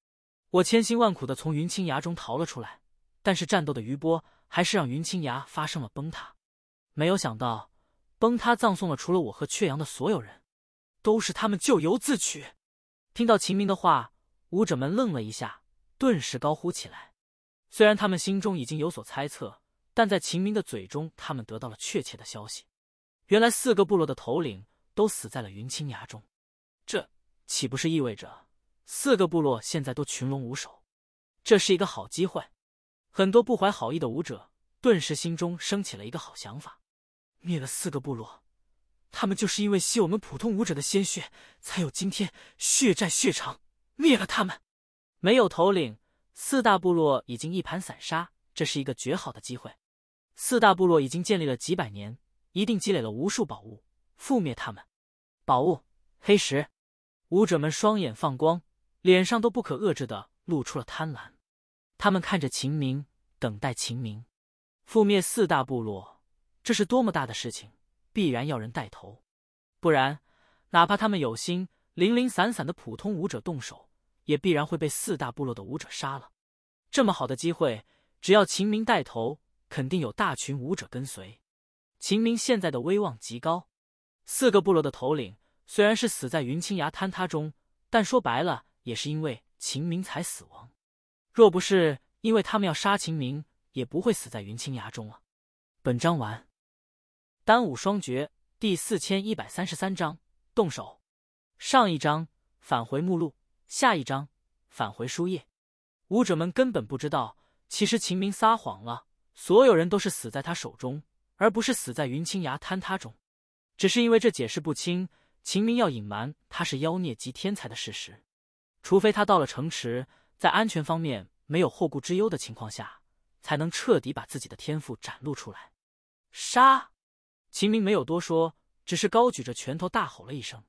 我千辛万苦的从云青崖中逃了出来，但是战斗的余波还是让云青崖发生了崩塌。没有想到，崩塌葬送了除了我和雀阳的所有人，都是他们咎由自取。听到秦明的话，武者们愣了一下，顿时高呼起来。虽然他们心中已经有所猜测。但在秦明的嘴中，他们得到了确切的消息。原来四个部落的头领都死在了云青崖中，这岂不是意味着四个部落现在都群龙无首？这是一个好机会。很多不怀好意的武者顿时心中升起了一个好想法：灭了四个部落，他们就是因为吸我们普通武者的鲜血才有今天，血债血偿，灭了他们。没有头领，四大部落已经一盘散沙，这是一个绝好的机会。四大部落已经建立了几百年，一定积累了无数宝物。覆灭他们，宝物黑石，武者们双眼放光，脸上都不可遏制的露出了贪婪。他们看着秦明，等待秦明覆灭四大部落，这是多么大的事情，必然要人带头。不然，哪怕他们有心，零零散散的普通武者动手，也必然会被四大部落的武者杀了。这么好的机会，只要秦明带头。肯定有大群武者跟随。秦明现在的威望极高，四个部落的头领虽然是死在云青崖坍塌中，但说白了也是因为秦明才死亡。若不是因为他们要杀秦明，也不会死在云青崖中了。本章完。单武双绝第四千一百三十三章动手。上一章返回目录，下一章返回书页。武者们根本不知道，其实秦明撒谎了。所有人都是死在他手中，而不是死在云青崖坍塌中。只是因为这解释不清，秦明要隐瞒他是妖孽及天才的事实。除非他到了城池，在安全方面没有后顾之忧的情况下，才能彻底把自己的天赋展露出来。杀！秦明没有多说，只是高举着拳头大吼了一声。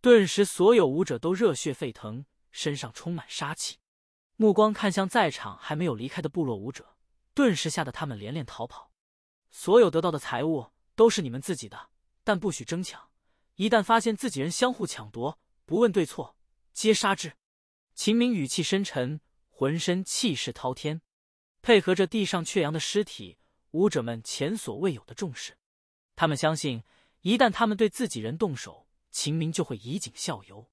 顿时，所有武者都热血沸腾，身上充满杀气，目光看向在场还没有离开的部落武者。顿时吓得他们连连逃跑，所有得到的财物都是你们自己的，但不许争抢。一旦发现自己人相互抢夺，不问对错，皆杀之。秦明语气深沉，浑身气势滔天，配合着地上缺羊的尸体，武者们前所未有的重视。他们相信，一旦他们对自己人动手，秦明就会以儆效尤。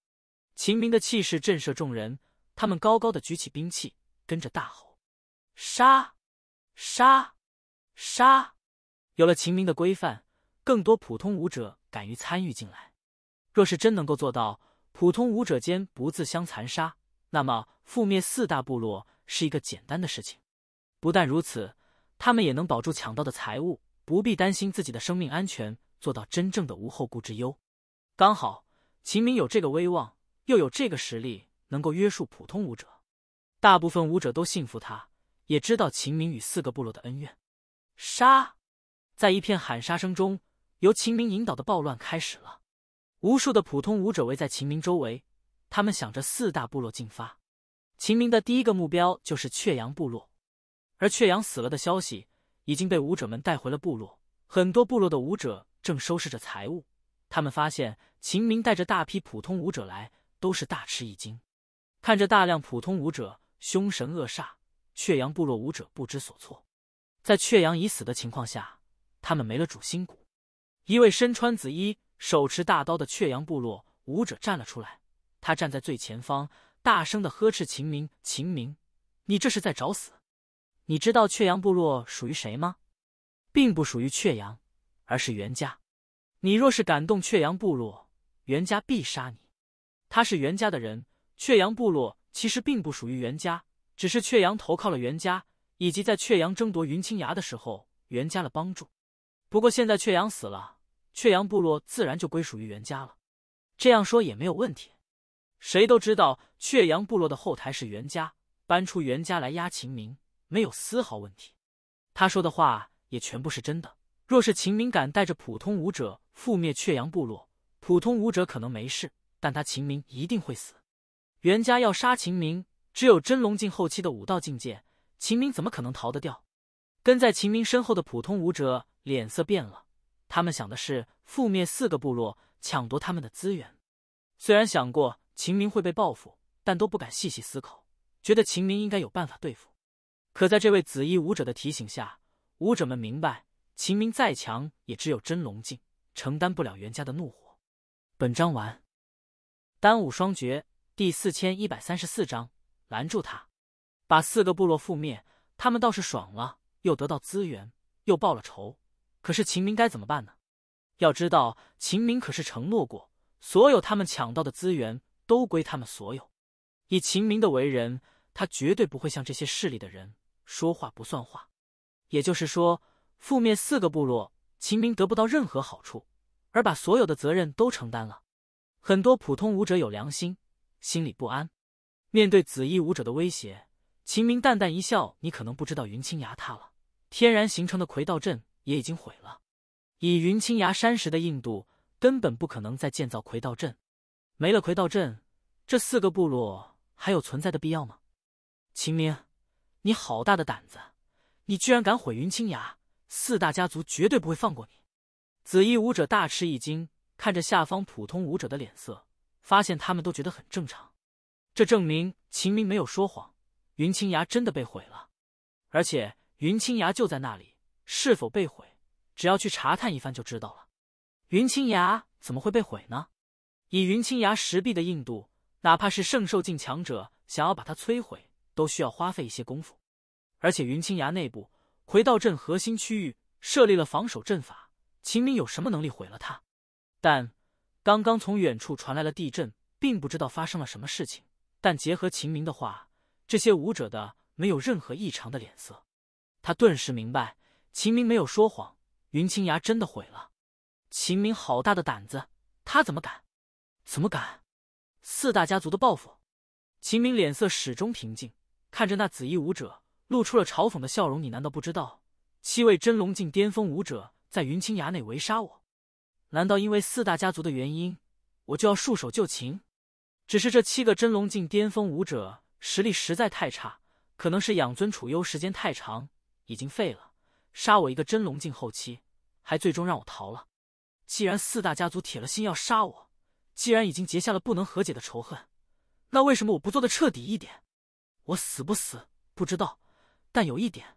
秦明的气势震慑众人，他们高高的举起兵器，跟着大吼：“杀！”杀，杀！有了秦明的规范，更多普通武者敢于参与进来。若是真能够做到普通武者间不自相残杀，那么覆灭四大部落是一个简单的事情。不但如此，他们也能保住抢到的财物，不必担心自己的生命安全，做到真正的无后顾之忧。刚好秦明有这个威望，又有这个实力，能够约束普通武者，大部分武者都信服他。也知道秦明与四个部落的恩怨，杀！在一片喊杀声中，由秦明引导的暴乱开始了。无数的普通武者围在秦明周围，他们想着四大部落进发。秦明的第一个目标就是雀阳部落，而雀阳死了的消息已经被武者们带回了部落。很多部落的武者正收拾着财物，他们发现秦明带着大批普通武者来，都是大吃一惊。看着大量普通武者凶神恶煞。雀阳部落武者不知所措，在雀阳已死的情况下，他们没了主心骨。一位身穿紫衣、手持大刀的雀阳部落武者站了出来，他站在最前方，大声的呵斥：“秦明，秦明，你这是在找死！你知道雀阳部落属于谁吗？并不属于雀阳，而是袁家。你若是敢动雀阳部落，袁家必杀你。他是袁家的人，雀阳部落其实并不属于袁家。”只是雀阳投靠了袁家，以及在雀阳争夺云青崖的时候，袁家的帮助。不过现在雀阳死了，雀阳部落自然就归属于袁家了。这样说也没有问题。谁都知道雀阳部落的后台是袁家，搬出袁家来压秦明，没有丝毫问题。他说的话也全部是真的。若是秦明敢带着普通武者覆灭雀阳部落，普通武者可能没事，但他秦明一定会死。袁家要杀秦明。只有真龙境后期的武道境界，秦明怎么可能逃得掉？跟在秦明身后的普通武者脸色变了，他们想的是覆灭四个部落，抢夺他们的资源。虽然想过秦明会被报复，但都不敢细细思考，觉得秦明应该有办法对付。可在这位紫衣武者的提醒下，武者们明白，秦明再强，也只有真龙境，承担不了袁家的怒火。本章完，单武双绝第四千一百三十四章。拦住他，把四个部落覆灭，他们倒是爽了，又得到资源，又报了仇。可是秦明该怎么办呢？要知道，秦明可是承诺过，所有他们抢到的资源都归他们所有。以秦明的为人，他绝对不会像这些势力的人说话不算话。也就是说，覆灭四个部落，秦明得不到任何好处，而把所有的责任都承担了。很多普通武者有良心，心里不安。面对紫衣武者的威胁，秦明淡淡一笑：“你可能不知道，云青崖塌了，天然形成的魁道阵也已经毁了。以云青崖山石的硬度，根本不可能再建造魁道阵。没了魁道阵，这四个部落还有存在的必要吗？”秦明，你好大的胆子！你居然敢毁云青崖！四大家族绝对不会放过你！紫衣武者大吃一惊，看着下方普通武者的脸色，发现他们都觉得很正常。这证明秦明没有说谎，云青崖真的被毁了，而且云青崖就在那里，是否被毁，只要去查探一番就知道了。云青崖怎么会被毁呢？以云青崖石壁的硬度，哪怕是圣兽境强者想要把它摧毁，都需要花费一些功夫。而且云青崖内部回道阵核心区域设立了防守阵法，秦明有什么能力毁了它？但刚刚从远处传来了地震，并不知道发生了什么事情。但结合秦明的话，这些武者的没有任何异常的脸色，他顿时明白秦明没有说谎，云青崖真的毁了。秦明好大的胆子，他怎么敢？怎么敢？四大家族的报复。秦明脸色始终平静，看着那紫衣武者，露出了嘲讽的笑容。你难道不知道，七位真龙境巅峰武者在云青崖内围杀我？难道因为四大家族的原因，我就要束手就擒？只是这七个真龙境巅峰武者实力实在太差，可能是养尊处优时间太长，已经废了。杀我一个真龙境后期，还最终让我逃了。既然四大家族铁了心要杀我，既然已经结下了不能和解的仇恨，那为什么我不做的彻底一点？我死不死不知道，但有一点，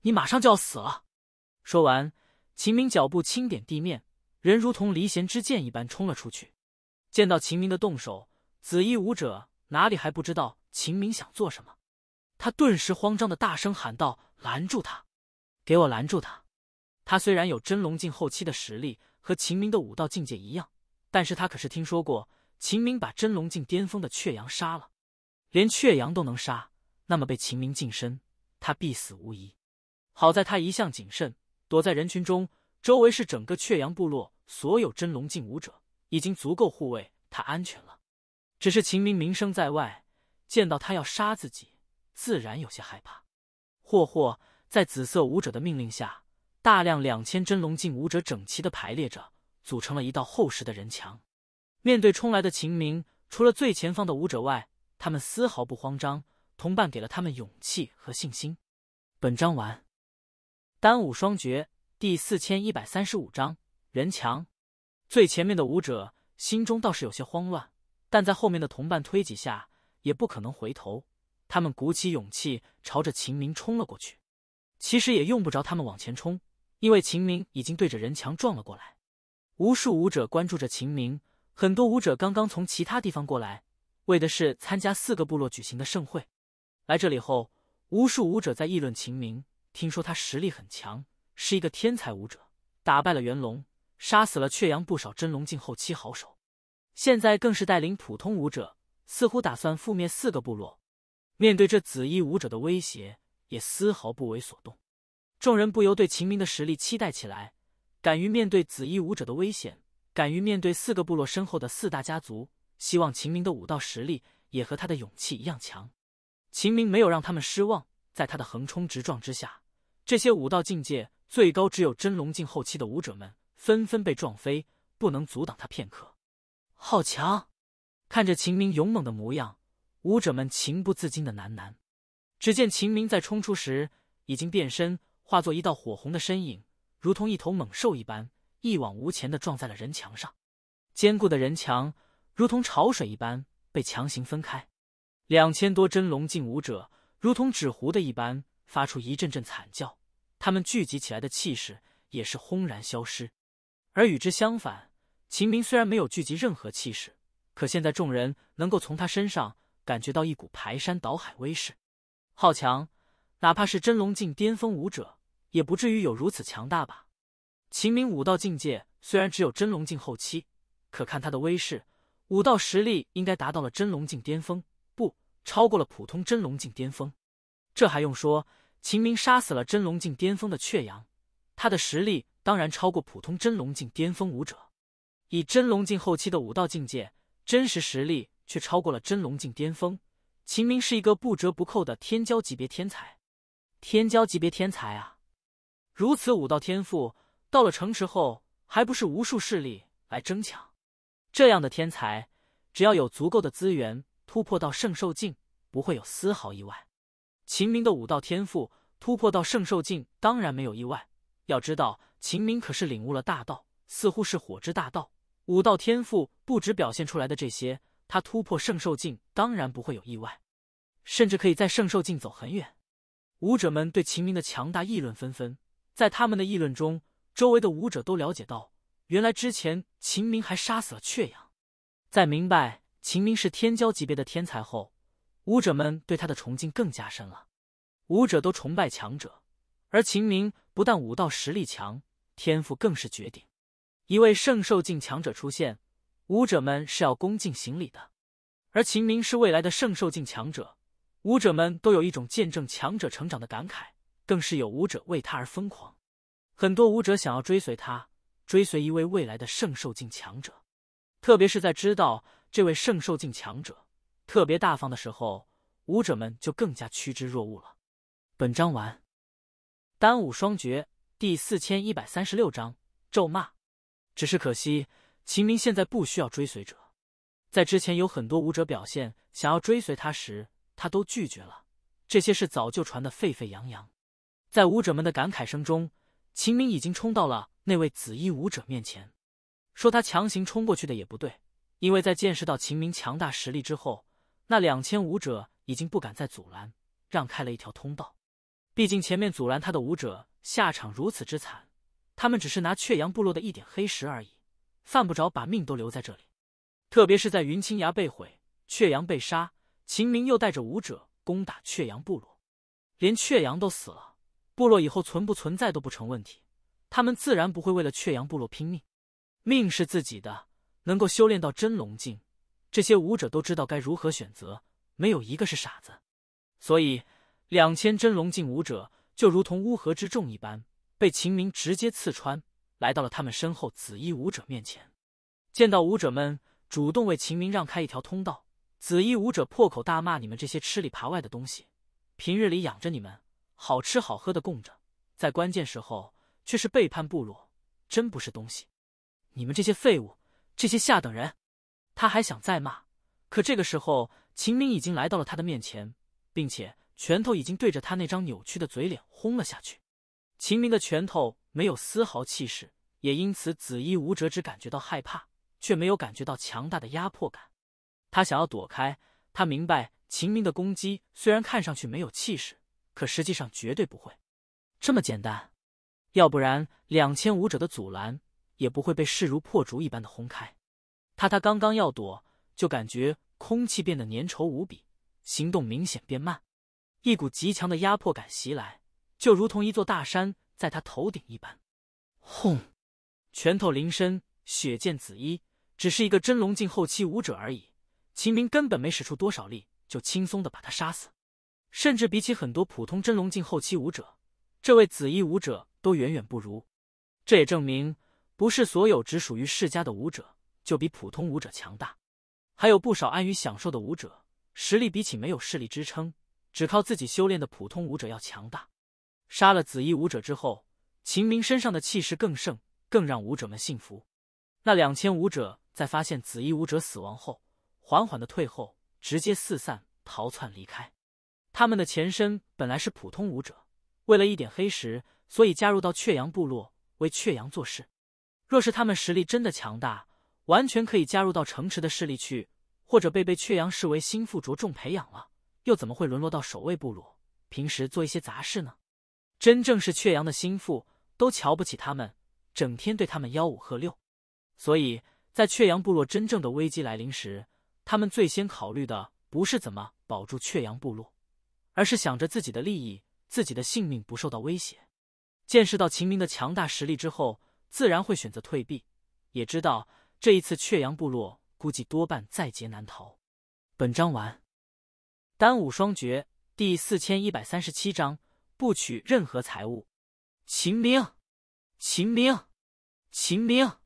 你马上就要死了。说完，秦明脚步轻点地面，人如同离弦之箭一般冲了出去。见到秦明的动手。紫衣武者哪里还不知道秦明想做什么？他顿时慌张的大声喊道：“拦住他，给我拦住他！”他虽然有真龙境后期的实力，和秦明的武道境界一样，但是他可是听说过秦明把真龙境巅峰的雀阳杀了，连雀阳都能杀，那么被秦明近身，他必死无疑。好在他一向谨慎，躲在人群中，周围是整个雀阳部落所有真龙境武者，已经足够护卫他安全了。只是秦明名声在外，见到他要杀自己，自然有些害怕。霍霍在紫色武者的命令下，大量两千真龙镜舞者整齐的排列着，组成了一道厚实的人墙。面对冲来的秦明，除了最前方的武者外，他们丝毫不慌张，同伴给了他们勇气和信心。本章完。单武双绝第四千一百三十五章人墙。最前面的武者心中倒是有些慌乱。但在后面的同伴推挤下，也不可能回头。他们鼓起勇气，朝着秦明冲了过去。其实也用不着他们往前冲，因为秦明已经对着人墙撞了过来。无数武者关注着秦明，很多武者刚刚从其他地方过来，为的是参加四个部落举行的盛会。来这里后，无数武者在议论秦明，听说他实力很强，是一个天才武者，打败了元龙，杀死了雀阳不少真龙境后期好手。现在更是带领普通武者，似乎打算覆灭四个部落。面对这紫衣武者的威胁，也丝毫不为所动。众人不由对秦明的实力期待起来。敢于面对紫衣武者的危险，敢于面对四个部落身后的四大家族，希望秦明的武道实力也和他的勇气一样强。秦明没有让他们失望，在他的横冲直撞之下，这些武道境界最高只有真龙境后期的武者们纷纷被撞飞，不能阻挡他片刻。好强！看着秦明勇猛的模样，武者们情不自禁的喃喃。只见秦明在冲出时，已经变身，化作一道火红的身影，如同一头猛兽一般，一往无前的撞在了人墙上。坚固的人墙如同潮水一般被强行分开，两千多真龙境武者如同纸糊的一般，发出一阵阵惨叫。他们聚集起来的气势也是轰然消失，而与之相反。秦明虽然没有聚集任何气势，可现在众人能够从他身上感觉到一股排山倒海威势。好强！哪怕是真龙境巅峰武者，也不至于有如此强大吧？秦明武道境界虽然只有真龙境后期，可看他的威势，武道实力应该达到了真龙境巅峰，不超过了普通真龙境巅峰。这还用说？秦明杀死了真龙境巅峰的雀阳，他的实力当然超过普通真龙境巅峰武者。以真龙境后期的武道境界，真实实力却超过了真龙境巅峰。秦明是一个不折不扣的天骄级别天才，天骄级别天才啊！如此武道天赋，到了城池后，还不是无数势力来争抢？这样的天才，只要有足够的资源，突破到圣兽境不会有丝毫意外。秦明的武道天赋突破到圣兽境，当然没有意外。要知道，秦明可是领悟了大道，似乎是火之大道。武道天赋不止表现出来的这些，他突破圣兽境当然不会有意外，甚至可以在圣兽境走很远。武者们对秦明的强大议论纷纷，在他们的议论中，周围的武者都了解到，原来之前秦明还杀死了雀羊。在明白秦明是天骄级别的天才后，武者们对他的崇敬更加深了。武者都崇拜强者，而秦明不但武道实力强，天赋更是绝顶。一位圣兽境强者出现，武者们是要恭敬行礼的。而秦明是未来的圣兽境强者，武者们都有一种见证强者成长的感慨，更是有武者为他而疯狂。很多武者想要追随他，追随一位未来的圣兽境强者。特别是在知道这位圣兽境强者特别大方的时候，武者们就更加趋之若鹜了。本章完。单武双绝第四千一百三十六章咒骂。只是可惜，秦明现在不需要追随者。在之前有很多武者表现想要追随他时，他都拒绝了。这些事早就传得沸沸扬扬。在武者们的感慨声中，秦明已经冲到了那位紫衣武者面前，说他强行冲过去的也不对，因为在见识到秦明强大实力之后，那两千武者已经不敢再阻拦，让开了一条通道。毕竟前面阻拦他的武者下场如此之惨。他们只是拿雀阳部落的一点黑石而已，犯不着把命都留在这里。特别是在云青崖被毁，雀阳被杀，秦明又带着武者攻打雀阳部落，连雀阳都死了，部落以后存不存在都不成问题。他们自然不会为了雀阳部落拼命，命是自己的，能够修炼到真龙境，这些武者都知道该如何选择，没有一个是傻子。所以，两千真龙境武者就如同乌合之众一般。被秦明直接刺穿，来到了他们身后紫衣武者面前。见到武者们主动为秦明让开一条通道，紫衣武者破口大骂：“你们这些吃里扒外的东西，平日里养着你们，好吃好喝的供着，在关键时候却是背叛部落，真不是东西！你们这些废物，这些下等人！”他还想再骂，可这个时候，秦明已经来到了他的面前，并且拳头已经对着他那张扭曲的嘴脸轰了下去。秦明的拳头没有丝毫气势，也因此紫衣武者只感觉到害怕，却没有感觉到强大的压迫感。他想要躲开，他明白秦明的攻击虽然看上去没有气势，可实际上绝对不会这么简单。要不然两千武者的阻拦也不会被势如破竹一般的轰开。他他刚刚要躲，就感觉空气变得粘稠无比，行动明显变慢，一股极强的压迫感袭来。就如同一座大山在他头顶一般，轰！拳头林身，血溅紫衣。只是一个真龙境后期武者而已，秦明根本没使出多少力，就轻松的把他杀死。甚至比起很多普通真龙境后期武者，这位紫衣武者都远远不如。这也证明，不是所有只属于世家的武者就比普通武者强大，还有不少安于享受的武者，实力比起没有势力支撑，只靠自己修炼的普通武者要强大。杀了紫衣武者之后，秦明身上的气势更盛，更让武者们信服。那两千武者在发现紫衣武者死亡后，缓缓的退后，直接四散逃窜离开。他们的前身本来是普通武者，为了一点黑石，所以加入到雀阳部落为雀阳做事。若是他们实力真的强大，完全可以加入到城池的势力去，或者被被雀阳视为心腹着重培养了，又怎么会沦落到守卫部落，平时做一些杂事呢？真正是雀羊的心腹都瞧不起他们，整天对他们吆五喝六，所以在雀阳部落真正的危机来临时，他们最先考虑的不是怎么保住雀阳部落，而是想着自己的利益、自己的性命不受到威胁。见识到秦明的强大实力之后，自然会选择退避，也知道这一次雀阳部落估计多半在劫难逃。本章完。单武双绝第四千一百三十七章。不取任何财物。秦明，秦明，秦明！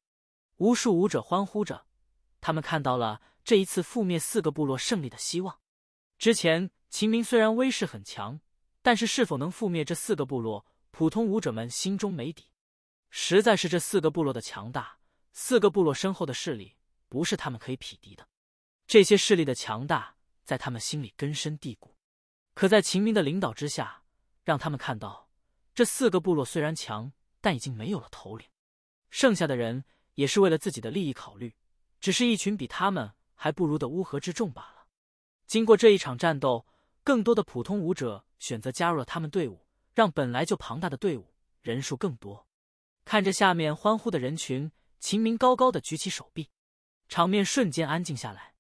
无数武者欢呼着，他们看到了这一次覆灭四个部落胜利的希望。之前，秦明虽然威势很强，但是是否能覆灭这四个部落，普通武者们心中没底。实在是这四个部落的强大，四个部落身后的势力不是他们可以匹敌的。这些势力的强大在他们心里根深蒂固。可在秦明的领导之下。让他们看到，这四个部落虽然强，但已经没有了头领，剩下的人也是为了自己的利益考虑，只是一群比他们还不如的乌合之众罢了。经过这一场战斗，更多的普通武者选择加入了他们队伍，让本来就庞大的队伍人数更多。看着下面欢呼的人群，秦明高高的举起手臂，场面瞬间安静下来。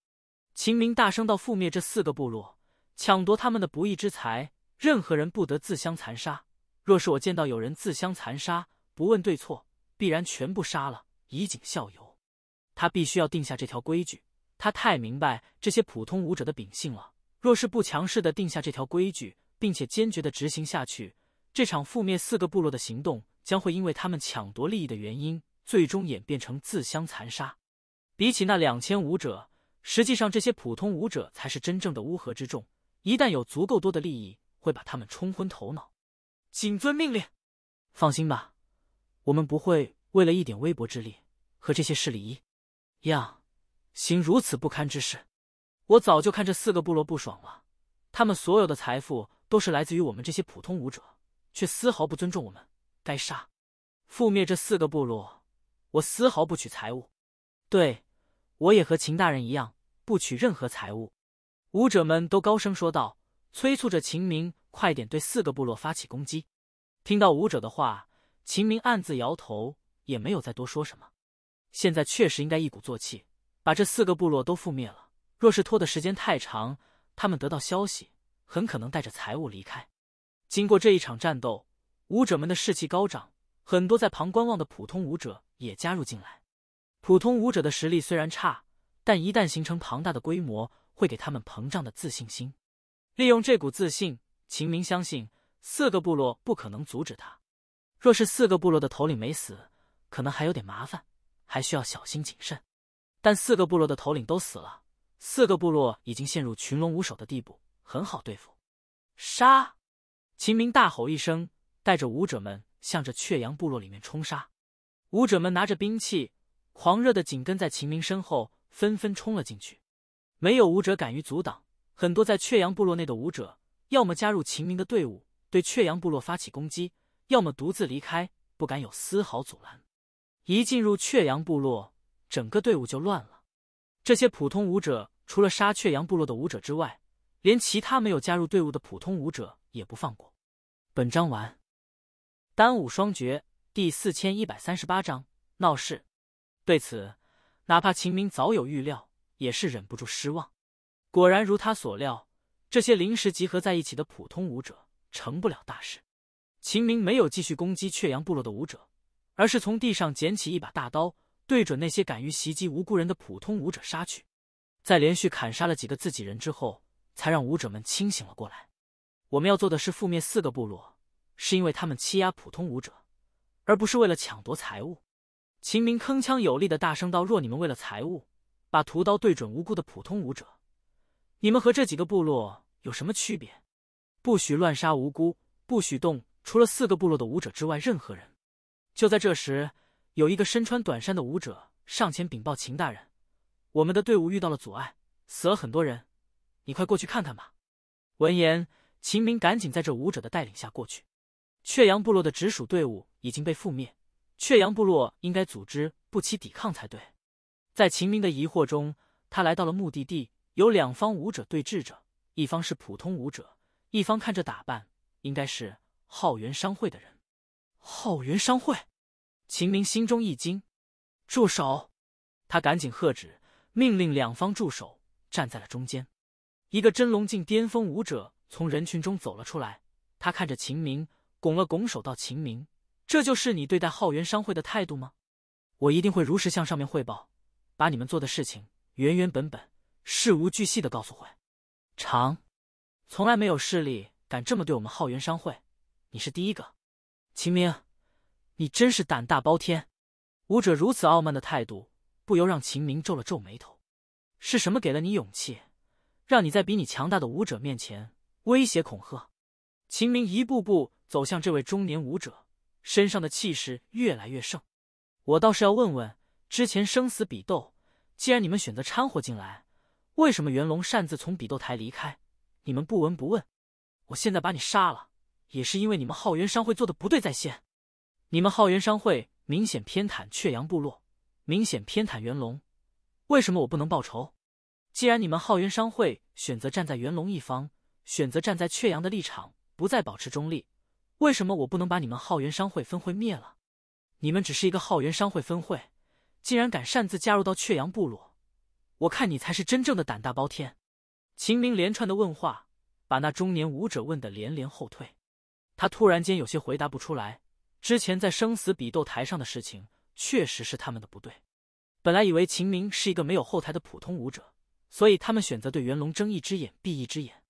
秦明大声道：“覆灭这四个部落，抢夺他们的不义之财。”任何人不得自相残杀。若是我见到有人自相残杀，不问对错，必然全部杀了，以儆效尤。他必须要定下这条规矩。他太明白这些普通武者的秉性了。若是不强势的定下这条规矩，并且坚决的执行下去，这场覆灭四个部落的行动将会因为他们抢夺利益的原因，最终演变成自相残杀。比起那两千武者，实际上这些普通武者才是真正的乌合之众。一旦有足够多的利益，会把他们冲昏头脑。谨遵命令。放心吧，我们不会为了一点微薄之力和这些势力一样行如此不堪之事。我早就看这四个部落不爽了，他们所有的财富都是来自于我们这些普通武者，却丝毫不尊重我们。该杀！覆灭这四个部落，我丝毫不取财物。对，我也和秦大人一样，不取任何财物。武者们都高声说道。催促着秦明快点对四个部落发起攻击。听到武者的话，秦明暗自摇头，也没有再多说什么。现在确实应该一鼓作气，把这四个部落都覆灭了。若是拖的时间太长，他们得到消息，很可能带着财物离开。经过这一场战斗，武者们的士气高涨，很多在旁观望的普通武者也加入进来。普通武者的实力虽然差，但一旦形成庞大的规模，会给他们膨胀的自信心。利用这股自信，秦明相信四个部落不可能阻止他。若是四个部落的头领没死，可能还有点麻烦，还需要小心谨慎。但四个部落的头领都死了，四个部落已经陷入群龙无首的地步，很好对付。杀！秦明大吼一声，带着武者们向着雀阳部落里面冲杀。武者们拿着兵器，狂热的紧跟在秦明身后，纷纷冲了进去。没有武者敢于阻挡。很多在雀阳部落内的武者，要么加入秦明的队伍，对雀阳部落发起攻击，要么独自离开，不敢有丝毫阻拦。一进入雀阳部落，整个队伍就乱了。这些普通武者除了杀雀阳部落的武者之外，连其他没有加入队伍的普通武者也不放过。本章完。单武双绝第四千一百三十八章闹事。对此，哪怕秦明早有预料，也是忍不住失望。果然如他所料，这些临时集合在一起的普通武者成不了大事。秦明没有继续攻击雀阳部落的武者，而是从地上捡起一把大刀，对准那些敢于袭击无辜人的普通武者杀去。在连续砍杀了几个自己人之后，才让武者们清醒了过来。我们要做的是覆灭四个部落，是因为他们欺压普通武者，而不是为了抢夺财物。秦明铿锵有力的大声道：“若你们为了财物，把屠刀对准无辜的普通武者。”你们和这几个部落有什么区别？不许乱杀无辜，不许动除了四个部落的武者之外任何人。就在这时，有一个身穿短衫的武者上前禀报秦大人：“我们的队伍遇到了阻碍，死了很多人，你快过去看看吧。”闻言，秦明赶紧在这武者的带领下过去。雀阳部落的直属队伍已经被覆灭，雀阳部落应该组织不起抵抗才对。在秦明的疑惑中，他来到了目的地。有两方武者对峙着，一方是普通武者，一方看着打扮应该是浩元商会的人。浩元商会，秦明心中一惊，住手！他赶紧喝止，命令两方住手，站在了中间。一个真龙境巅峰武者从人群中走了出来，他看着秦明，拱了拱手，道：“秦明，这就是你对待浩元商会的态度吗？我一定会如实向上面汇报，把你们做的事情原原本本。”事无巨细的告诉会，长，从来没有势力敢这么对我们浩元商会，你是第一个。秦明，你真是胆大包天！武者如此傲慢的态度，不由让秦明皱了皱眉头。是什么给了你勇气，让你在比你强大的武者面前威胁恐吓？秦明一步步走向这位中年武者，身上的气势越来越盛。我倒是要问问，之前生死比斗，既然你们选择掺和进来。为什么元龙擅自从比斗台离开？你们不闻不问。我现在把你杀了，也是因为你们浩元商会做的不对在先。你们浩元商会明显偏袒雀阳部落，明显偏袒元龙。为什么我不能报仇？既然你们浩元商会选择站在元龙一方，选择站在雀阳的立场，不再保持中立，为什么我不能把你们浩元商会分会灭了？你们只是一个浩元商会分会，竟然敢擅自加入到雀阳部落。我看你才是真正的胆大包天！秦明连串的问话，把那中年武者问得连连后退。他突然间有些回答不出来。之前在生死比斗台上的事情，确实是他们的不对。本来以为秦明是一个没有后台的普通武者，所以他们选择对袁龙睁一只眼闭一只眼。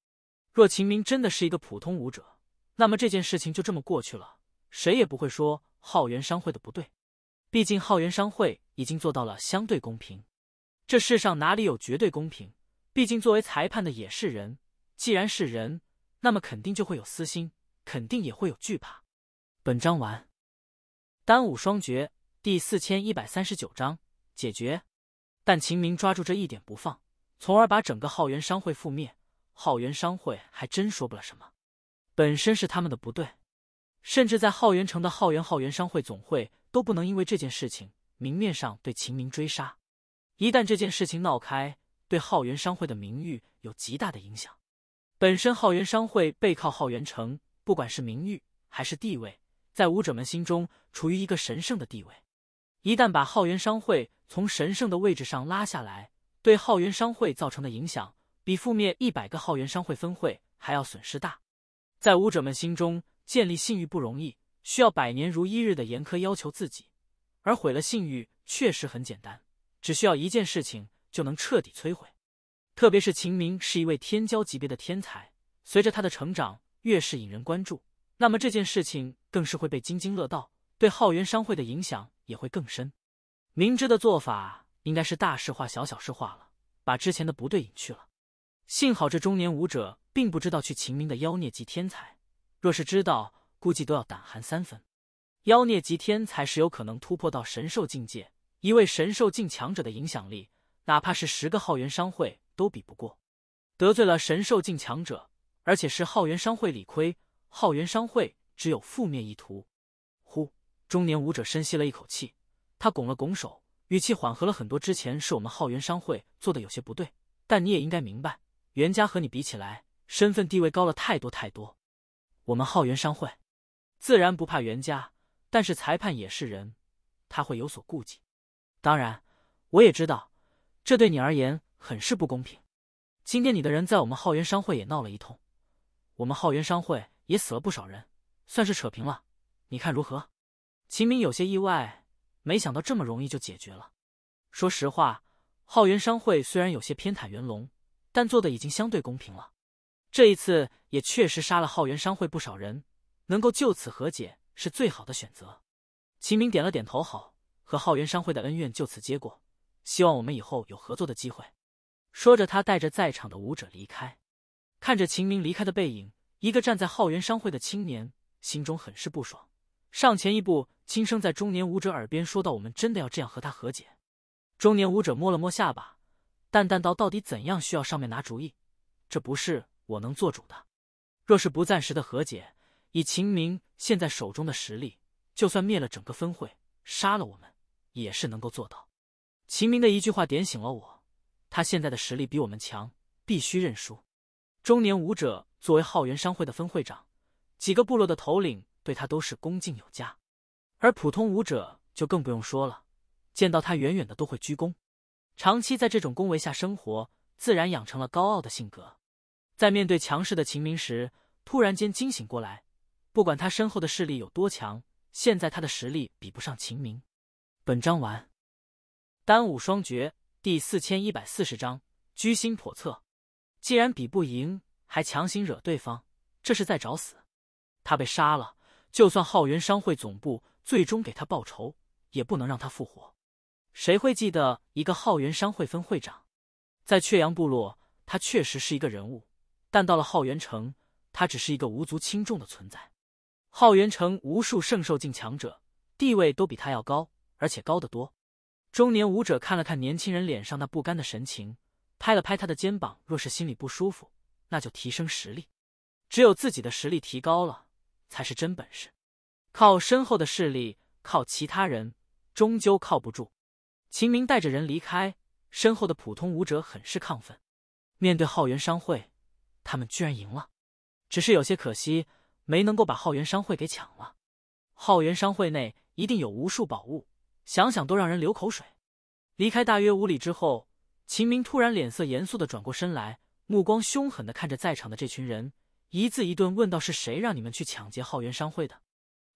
若秦明真的是一个普通武者，那么这件事情就这么过去了，谁也不会说浩元商会的不对。毕竟浩元商会已经做到了相对公平。这世上哪里有绝对公平？毕竟作为裁判的也是人，既然是人，那么肯定就会有私心，肯定也会有惧怕。本章完。单武双绝第四千一百三十九章解决。但秦明抓住这一点不放，从而把整个浩元商会覆灭。浩元商会还真说不了什么，本身是他们的不对，甚至在浩元城的浩元浩元商会总会都不能因为这件事情明面上对秦明追杀。一旦这件事情闹开，对浩源商会的名誉有极大的影响。本身浩源商会背靠浩源城，不管是名誉还是地位，在武者们心中处于一个神圣的地位。一旦把浩源商会从神圣的位置上拉下来，对浩源商会造成的影响，比覆灭一百个浩源商会分会还要损失大。在武者们心中，建立信誉不容易，需要百年如一日的严苛要求自己，而毁了信誉确实很简单。只需要一件事情就能彻底摧毁，特别是秦明是一位天骄级别的天才，随着他的成长，越是引人关注，那么这件事情更是会被津津乐道，对浩元商会的影响也会更深。明知的做法应该是大事化小小事化了，把之前的不对隐去了。幸好这中年武者并不知道去秦明的妖孽级天才，若是知道，估计都要胆寒三分。妖孽级天才是有可能突破到神兽境界。一位神兽境强者的影响力，哪怕是十个浩元商会都比不过。得罪了神兽境强者，而且是浩元商会理亏，浩元商会只有覆灭一途。呼，中年武者深吸了一口气，他拱了拱手，语气缓和了很多。之前是我们浩元商会做的有些不对，但你也应该明白，袁家和你比起来，身份地位高了太多太多。我们浩元商会自然不怕袁家，但是裁判也是人，他会有所顾忌。当然，我也知道，这对你而言很是不公平。今天你的人在我们浩元商会也闹了一通，我们浩元商会也死了不少人，算是扯平了。你看如何？秦明有些意外，没想到这么容易就解决了。说实话，浩元商会虽然有些偏袒元龙，但做的已经相对公平了。这一次也确实杀了浩元商会不少人，能够就此和解是最好的选择。秦明点了点头，好。和浩元商会的恩怨就此结过，希望我们以后有合作的机会。说着，他带着在场的舞者离开。看着秦明离开的背影，一个站在浩元商会的青年心中很是不爽，上前一步，轻声在中年舞者耳边说道：“我们真的要这样和他和解？”中年舞者摸了摸下巴，淡淡道：“到底怎样需要上面拿主意，这不是我能做主的。若是不暂时的和解，以秦明现在手中的实力，就算灭了整个分会，杀了我们。”也是能够做到。秦明的一句话点醒了我，他现在的实力比我们强，必须认输。中年武者作为浩元商会的分会长，几个部落的头领对他都是恭敬有加，而普通武者就更不用说了，见到他远远的都会鞠躬。长期在这种恭维下生活，自然养成了高傲的性格。在面对强势的秦明时，突然间惊醒过来，不管他身后的势力有多强，现在他的实力比不上秦明。本章完，丹武双绝第四千一百四十章：居心叵测。既然比不赢，还强行惹对方，这是在找死。他被杀了，就算浩元商会总部最终给他报仇，也不能让他复活。谁会记得一个浩元商会分会长？在雀阳部落，他确实是一个人物，但到了浩元城，他只是一个无足轻重的存在。浩元城无数圣兽境强者，地位都比他要高。而且高得多。中年武者看了看年轻人脸上那不甘的神情，拍了拍他的肩膀：“若是心里不舒服，那就提升实力。只有自己的实力提高了，才是真本事。靠身后的势力，靠其他人，终究靠不住。”秦明带着人离开，身后的普通武者很是亢奋。面对浩元商会，他们居然赢了，只是有些可惜，没能够把浩元商会给抢了。浩元商会内一定有无数宝物。想想都让人流口水。离开大约五里之后，秦明突然脸色严肃的转过身来，目光凶狠的看着在场的这群人，一字一顿问道：“是谁让你们去抢劫浩元商会的？”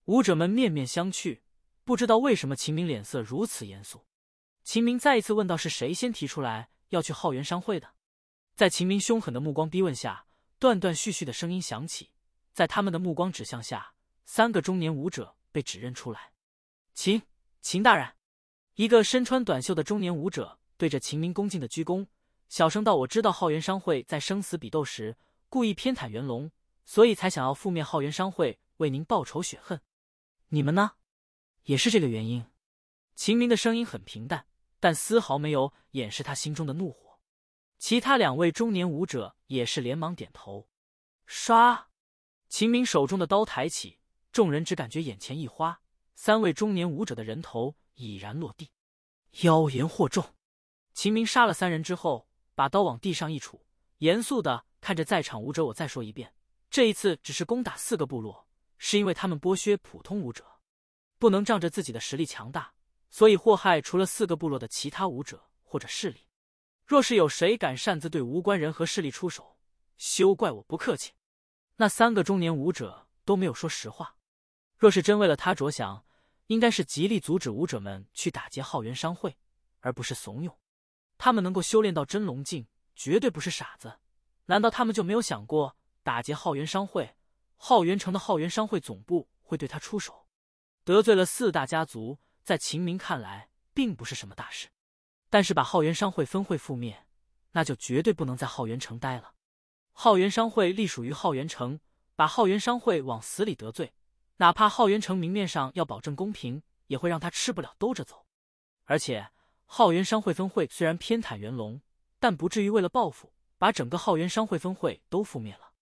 武者们面面相觑，不知道为什么秦明脸色如此严肃。秦明再一次问道：“是谁先提出来要去浩元商会的？”在秦明凶狠的目光逼问下，断断续续的声音响起，在他们的目光指向下，三个中年武者被指认出来。秦。秦大人，一个身穿短袖的中年武者对着秦明恭敬的鞠躬，小声道：“我知道浩元商会在生死比斗时故意偏袒元龙，所以才想要覆灭浩元商会，为您报仇雪恨。”你们呢？也是这个原因。秦明的声音很平淡，但丝毫没有掩饰他心中的怒火。其他两位中年武者也是连忙点头。唰，秦明手中的刀抬起，众人只感觉眼前一花。三位中年武者的人头已然落地，妖言惑众。秦明杀了三人之后，把刀往地上一杵，严肃的看着在场武者：“我再说一遍，这一次只是攻打四个部落，是因为他们剥削普通武者，不能仗着自己的实力强大，所以祸害除了四个部落的其他武者或者势力。若是有谁敢擅自对无关人和势力出手，休怪我不客气。”那三个中年武者都没有说实话。若是真为了他着想，应该是极力阻止武者们去打劫浩元商会，而不是怂恿。他们能够修炼到真龙境，绝对不是傻子。难道他们就没有想过，打劫浩元商会，浩元城的浩元商会总部会对他出手？得罪了四大家族，在秦明看来，并不是什么大事。但是把浩元商会分会覆灭，那就绝对不能在浩元城待了。浩元商会隶属于浩元城，把浩元商会往死里得罪。哪怕浩元城明面上要保证公平，也会让他吃不了兜着走。而且浩元商会分会虽然偏袒元龙，但不至于为了报复把整个浩元商会分会都覆灭了。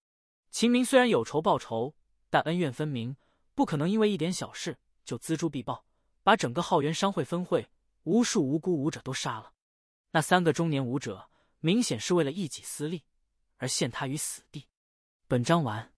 秦明虽然有仇报仇，但恩怨分明，不可能因为一点小事就锱铢必报，把整个浩元商会分会无数无辜武者都杀了。那三个中年武者明显是为了一己私利而陷他于死地。本章完。